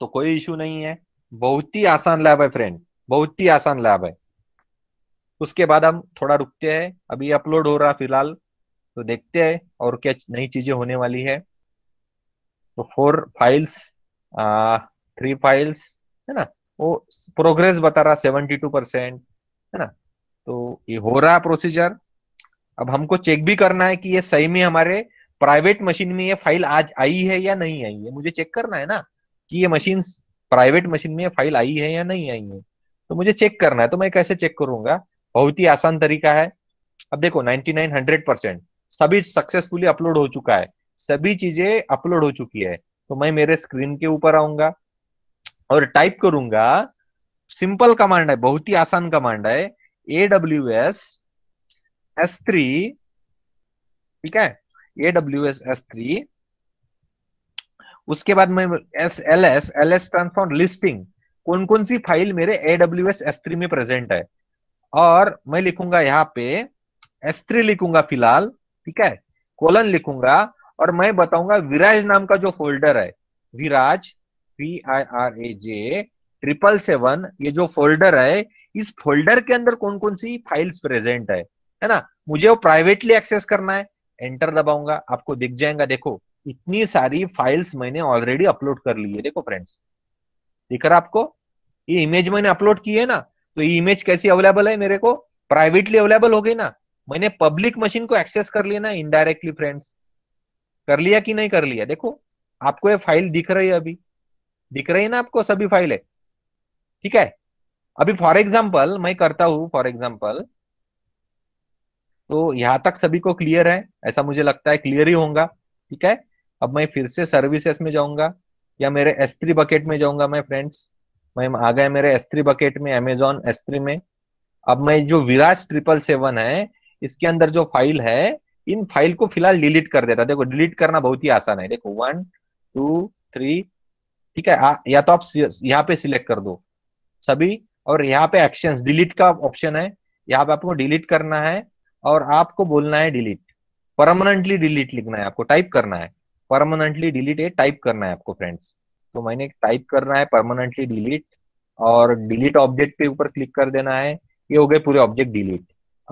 तो कोई इशू नहीं है बहुत ही आसान लैब है फ्रेंड बहुत ही आसान लैब है उसके बाद हम थोड़ा रुकते हैं अभी अपलोड हो रहा फिलहाल तो देखते हैं और क्या नई चीजें होने वाली है तो फोर फाइल्स थ्री फाइल्स है ना वो प्रोग्रेस बता रहा सेवेंटी टू परसेंट है ना तो ये हो रहा प्रोसीजर अब हमको चेक भी करना है कि ये सही में हमारे प्राइवेट मशीन में ये फाइल आज आई है या नहीं आई है मुझे चेक करना है ना कि ये मशीन प्राइवेट मशीन में ये फाइल आई है या नहीं आई है तो मुझे चेक करना है तो मैं कैसे चेक करूंगा बहुत ही आसान तरीका है अब देखो नाइनटी नाइन हंड्रेड परसेंट सभी सक्सेसफुली अपलोड हो चुका है सभी चीजें अपलोड हो चुकी है तो मैं मेरे स्क्रीन के ऊपर आऊंगा और टाइप करूंगा सिंपल कमांड है बहुत ही आसान कमांड है A W S S three ठीक है एस थ्री उसके बाद मैं S L S L S transform listing कौन कौन सी फाइल मेरे एडब्ल्यू एस एस थ्री में प्रेजेंट है और मैं लिखूंगा यहाँ पे एस थ्री लिखूंगा फिलहाल ठीक है कोलन लिखूंगा और मैं बताऊंगा विराज नाम का जो फोल्डर है Viraj V I R A J triple seven ये जो फोल्डर है इस फोल्डर के अंदर कौन कौन सी फाइल्स प्रेजेंट है है ना मुझे वो प्राइवेटली एक्सेस करना है एंटर दबाऊंगा आपको दिख जाएगा देखो इतनी सारी फाइल्स मैंने ऑलरेडी अपलोड कर ली है देखो फ्रेंड्स दिख रहा आपको ये इमेज मैंने अपलोड की है ना तो ये इमेज कैसी अवेलेबल है मेरे को प्राइवेटली अवेलेबल हो गई ना मैंने पब्लिक मशीन को एक्सेस कर लिया ना इनडायरेक्टली फ्रेंड्स कर लिया कि नहीं कर लिया देखो आपको ये फाइल दिख रही है अभी दिख रही है ना आपको सभी फाइल है ठीक है अभी फॉर एग्जाम्पल मैं करता हूं फॉर एग्जाम्पल तो यहाँ तक सभी को क्लियर है ऐसा मुझे लगता है क्लियर ही होगा ठीक है अब मैं फिर से सर्विसेस में जाऊंगा या मेरे एस थ्री बकेट में जाऊंगा मैं फ्रेंड्स मैं आ गया मेरे एस थ्री बकेट में अमेजोन एस थ्री में अब मैं जो विराज ट्रिपल सेवन है इसके अंदर जो फाइल है इन फाइल को फिलहाल डिलीट कर देता देखो डिलीट करना बहुत ही आसान है देखो वन टू थ्री ठीक है आ, या तो आप यहाँ पे सिलेक्ट कर दो सभी और यहाँ पे एक्शन डिलीट का ऑप्शन है यहाँ पे आपको डिलीट करना है और आपको बोलना है डिलीट परमानेंटली डिलीट लिखना है आपको टाइप करना है परमानेंटली डिलीट ये टाइप करना है आपको फ्रेंड्स तो मैंने टाइप करना है परमानेंटली डिलीट और डिलीट ऑब्जेक्ट के ऊपर क्लिक कर देना है ये हो गए पूरे ऑब्जेक्ट डिलीट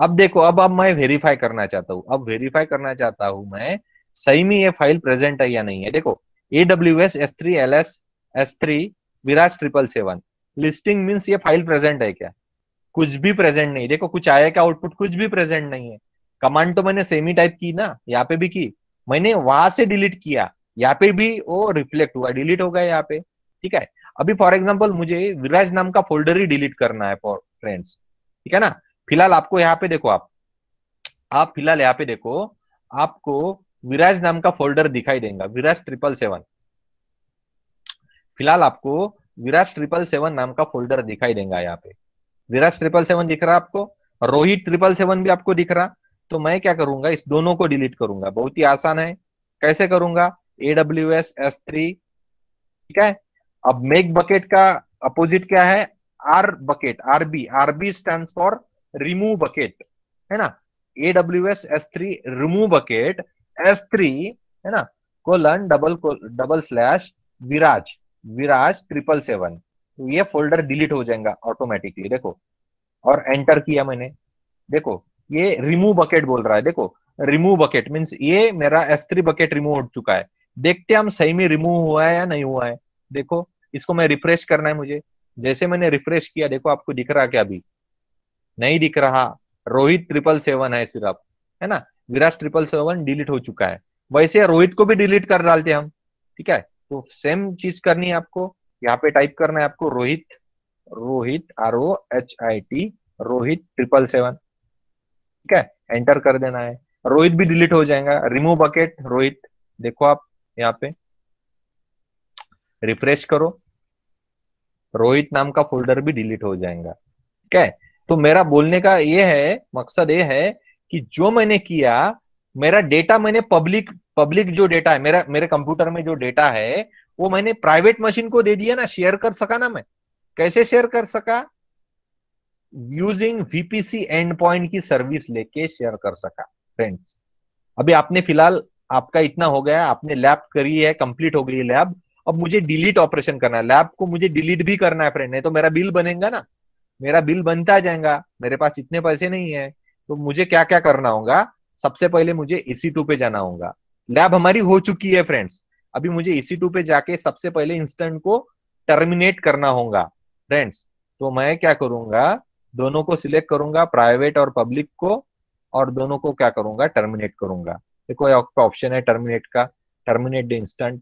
अब देखो अब अब मैं वेरीफाई करना चाहता हूँ अब वेरीफाई करना चाहता हूँ मैं सही में ये फाइल प्रेजेंट है या नहीं है देखो A W S S three L S S three Viraj triple seven listing means ये फाइल प्रेजेंट है क्या कुछ भी प्रेजेंट नहीं देखो कुछ आया का आउटपुट कुछ भी प्रेजेंट नहीं है कमांड तो मैंने सेम ही टाइप की ना यहाँ पे भी की मैंने वहां से डिलीट किया यहाँ पे भी वो रिफ्लेक्ट हुआ डिलीट हो गया यहाँ पे ठीक है अभी फॉर एग्जाम्पल मुझे विराज नाम का फोल्डर ही डिलीट करना है फॉर फ्रेंड्स ठीक है ना फिलहाल आपको यहाँ पे देखो आप आप फिलहाल यहाँ पे देखो आपको विराज नाम का फोल्डर दिखाई देगा विराज ट्रिपल सेवन फिलहाल आपको विराज ट्रिपल सेवन नाम का फोल्डर दिखाई देगा यहाँ पे विराज ट्रिपल सेवन दिख रहा आपको रोहित ट्रिपल सेवन भी आपको दिख रहा तो मैं क्या करूंगा इस दोनों को डिलीट करूंगा बहुत ही आसान है कैसे करूंगा एडब्ल्यू एस एस थ्री ठीक है अब मेक बकेट का अपोजिट क्या है R bucket R B R B stand for remove bucket है ना A W S S three remove bucket S three है ना colon double double slash Viraj Viraj triple seven तो ये फोल्डर डिलीट हो जाएगा ऑटोमेटिकली देखो और एंटर किया मैंने देखो ये रिमूव बकेट बोल रहा है देखो रिमूव बकेट मीन्स ये मेरा एस थ्री बकेट रिमूव हो चुका है देखते हम सही में रिमूव हुआ है या नहीं हुआ है देखो इसको मैं रिफ्रेश करना है मुझे जैसे मैंने रिफ्रेश किया देखो आपको दिख रहा क्या अभी नहीं दिख रहा रोहित ट्रिपल सेवन है सिर्फ है ना विराज ट्रिपल सेवन डिलीट हो चुका है वैसे रोहित को भी डिलीट कर डालते हम ठीक है तो सेम चीज करनी है आपको यहाँ पे टाइप करना है आपको Rohit Rohit R O H I T Rohit triple seven ठीक है एंटर कर देना है रोहित भी डिलीट हो जाएगा रिमूव बकेट रोहित देखो आप यहाँ पे रिफ्रेश करो रोहित नाम का फोल्डर भी डिलीट हो जाएगा ठीक है तो मेरा बोलने का ये है मकसद ये है कि जो मैंने किया मेरा डेटा मैंने पब्लिक पब्लिक जो डेटा है मेरा मेरे कंप्यूटर में जो डेटा है वो मैंने प्राइवेट मशीन को दे दिया ना शेयर कर सका ना मैं कैसे शेयर कर सका यूजिंग वीपीसी एंड पॉइंट की सर्विस लेके शेयर कर सका फ्रेंड्स अभी आपने फिलहाल आपका इतना हो गया आपने लैब करी है कंप्लीट हो गई लैब अब मुझे डिलीट ऑपरेशन करना है लैब को मुझे डिलीट भी करना है फ्रेंड नहीं तो मेरा बिल बनेगा ना मेरा बिल बनता जाएगा मेरे पास इतने पैसे नहीं है तो मुझे क्या क्या करना होगा सबसे पहले मुझे इसी टू पे जाना होगा लैब हमारी हो चुकी है फ्रेंड्स अभी मुझे इसी टू पे जाके सबसे पहले इंस्टेंट को टर्मिनेट करना होगा फ्रेंड्स तो मैं क्या करूंगा दोनों को सिलेक्ट करूंगा प्राइवेट और पब्लिक को और दोनों को क्या करूंगा टर्मिनेट करूंगा देखो आपका ऑप्शन है टर्मिनेट का टर्मिनेट द इंस्टेंट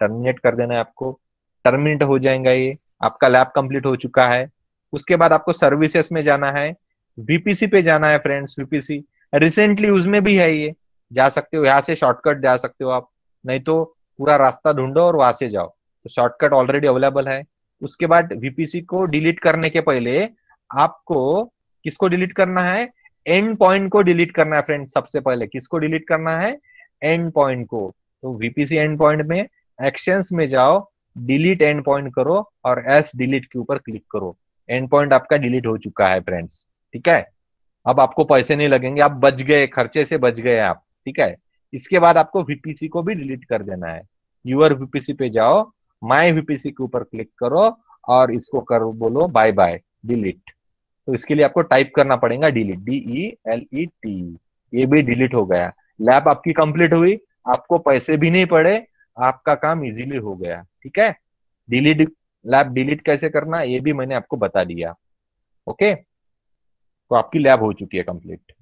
टर्मिनेट कर देना है आपको टर्मिनेट हो जाएगा ये आपका लैब कंप्लीट हो चुका है उसके बाद आपको सर्विसेस में जाना है वीपीसी पे जाना है फ्रेंड्स वीपीसी रिसेंटली उसमें भी है ये जा सकते हो यहाँ से शॉर्टकट जा सकते हो आप नहीं तो पूरा रास्ता ढूंढो और वहां से जाओ तो शॉर्टकट ऑलरेडी अवेलेबल है उसके बाद वीपीसी को डिलीट करने के पहले आपको किसको डिलीट करना है एंड पॉइंट को डिलीट करना है फ्रेंड सबसे पहले किसको डिलीट करना है एंड पॉइंट को तो वीपीसी एंड पॉइंट में एक्शंस में जाओ डिलीट एंड पॉइंट करो और एस डिलीट के ऊपर क्लिक करो एंड पॉइंट आपका डिलीट हो चुका है फ्रेंड्स ठीक है अब आपको पैसे नहीं लगेंगे आप बच गए खर्चे से बच गए आप ठीक है इसके बाद आपको वीपीसी को भी डिलीट कर देना है यूर वीपीसी पे जाओ माई वीपीसी के ऊपर क्लिक करो और इसको कर बोलो बाय बाय डिलीट तो इसके लिए आपको टाइप करना पड़ेगा delete D E L E T E भी डिलीट हो गया लैब आपकी कंप्लीट हुई आपको पैसे भी नहीं पड़े आपका काम इजीली हो गया ठीक है डिलीट लैब डिलीट कैसे करना ये भी मैंने आपको बता दिया ओके तो आपकी लैब हो चुकी है कंप्लीट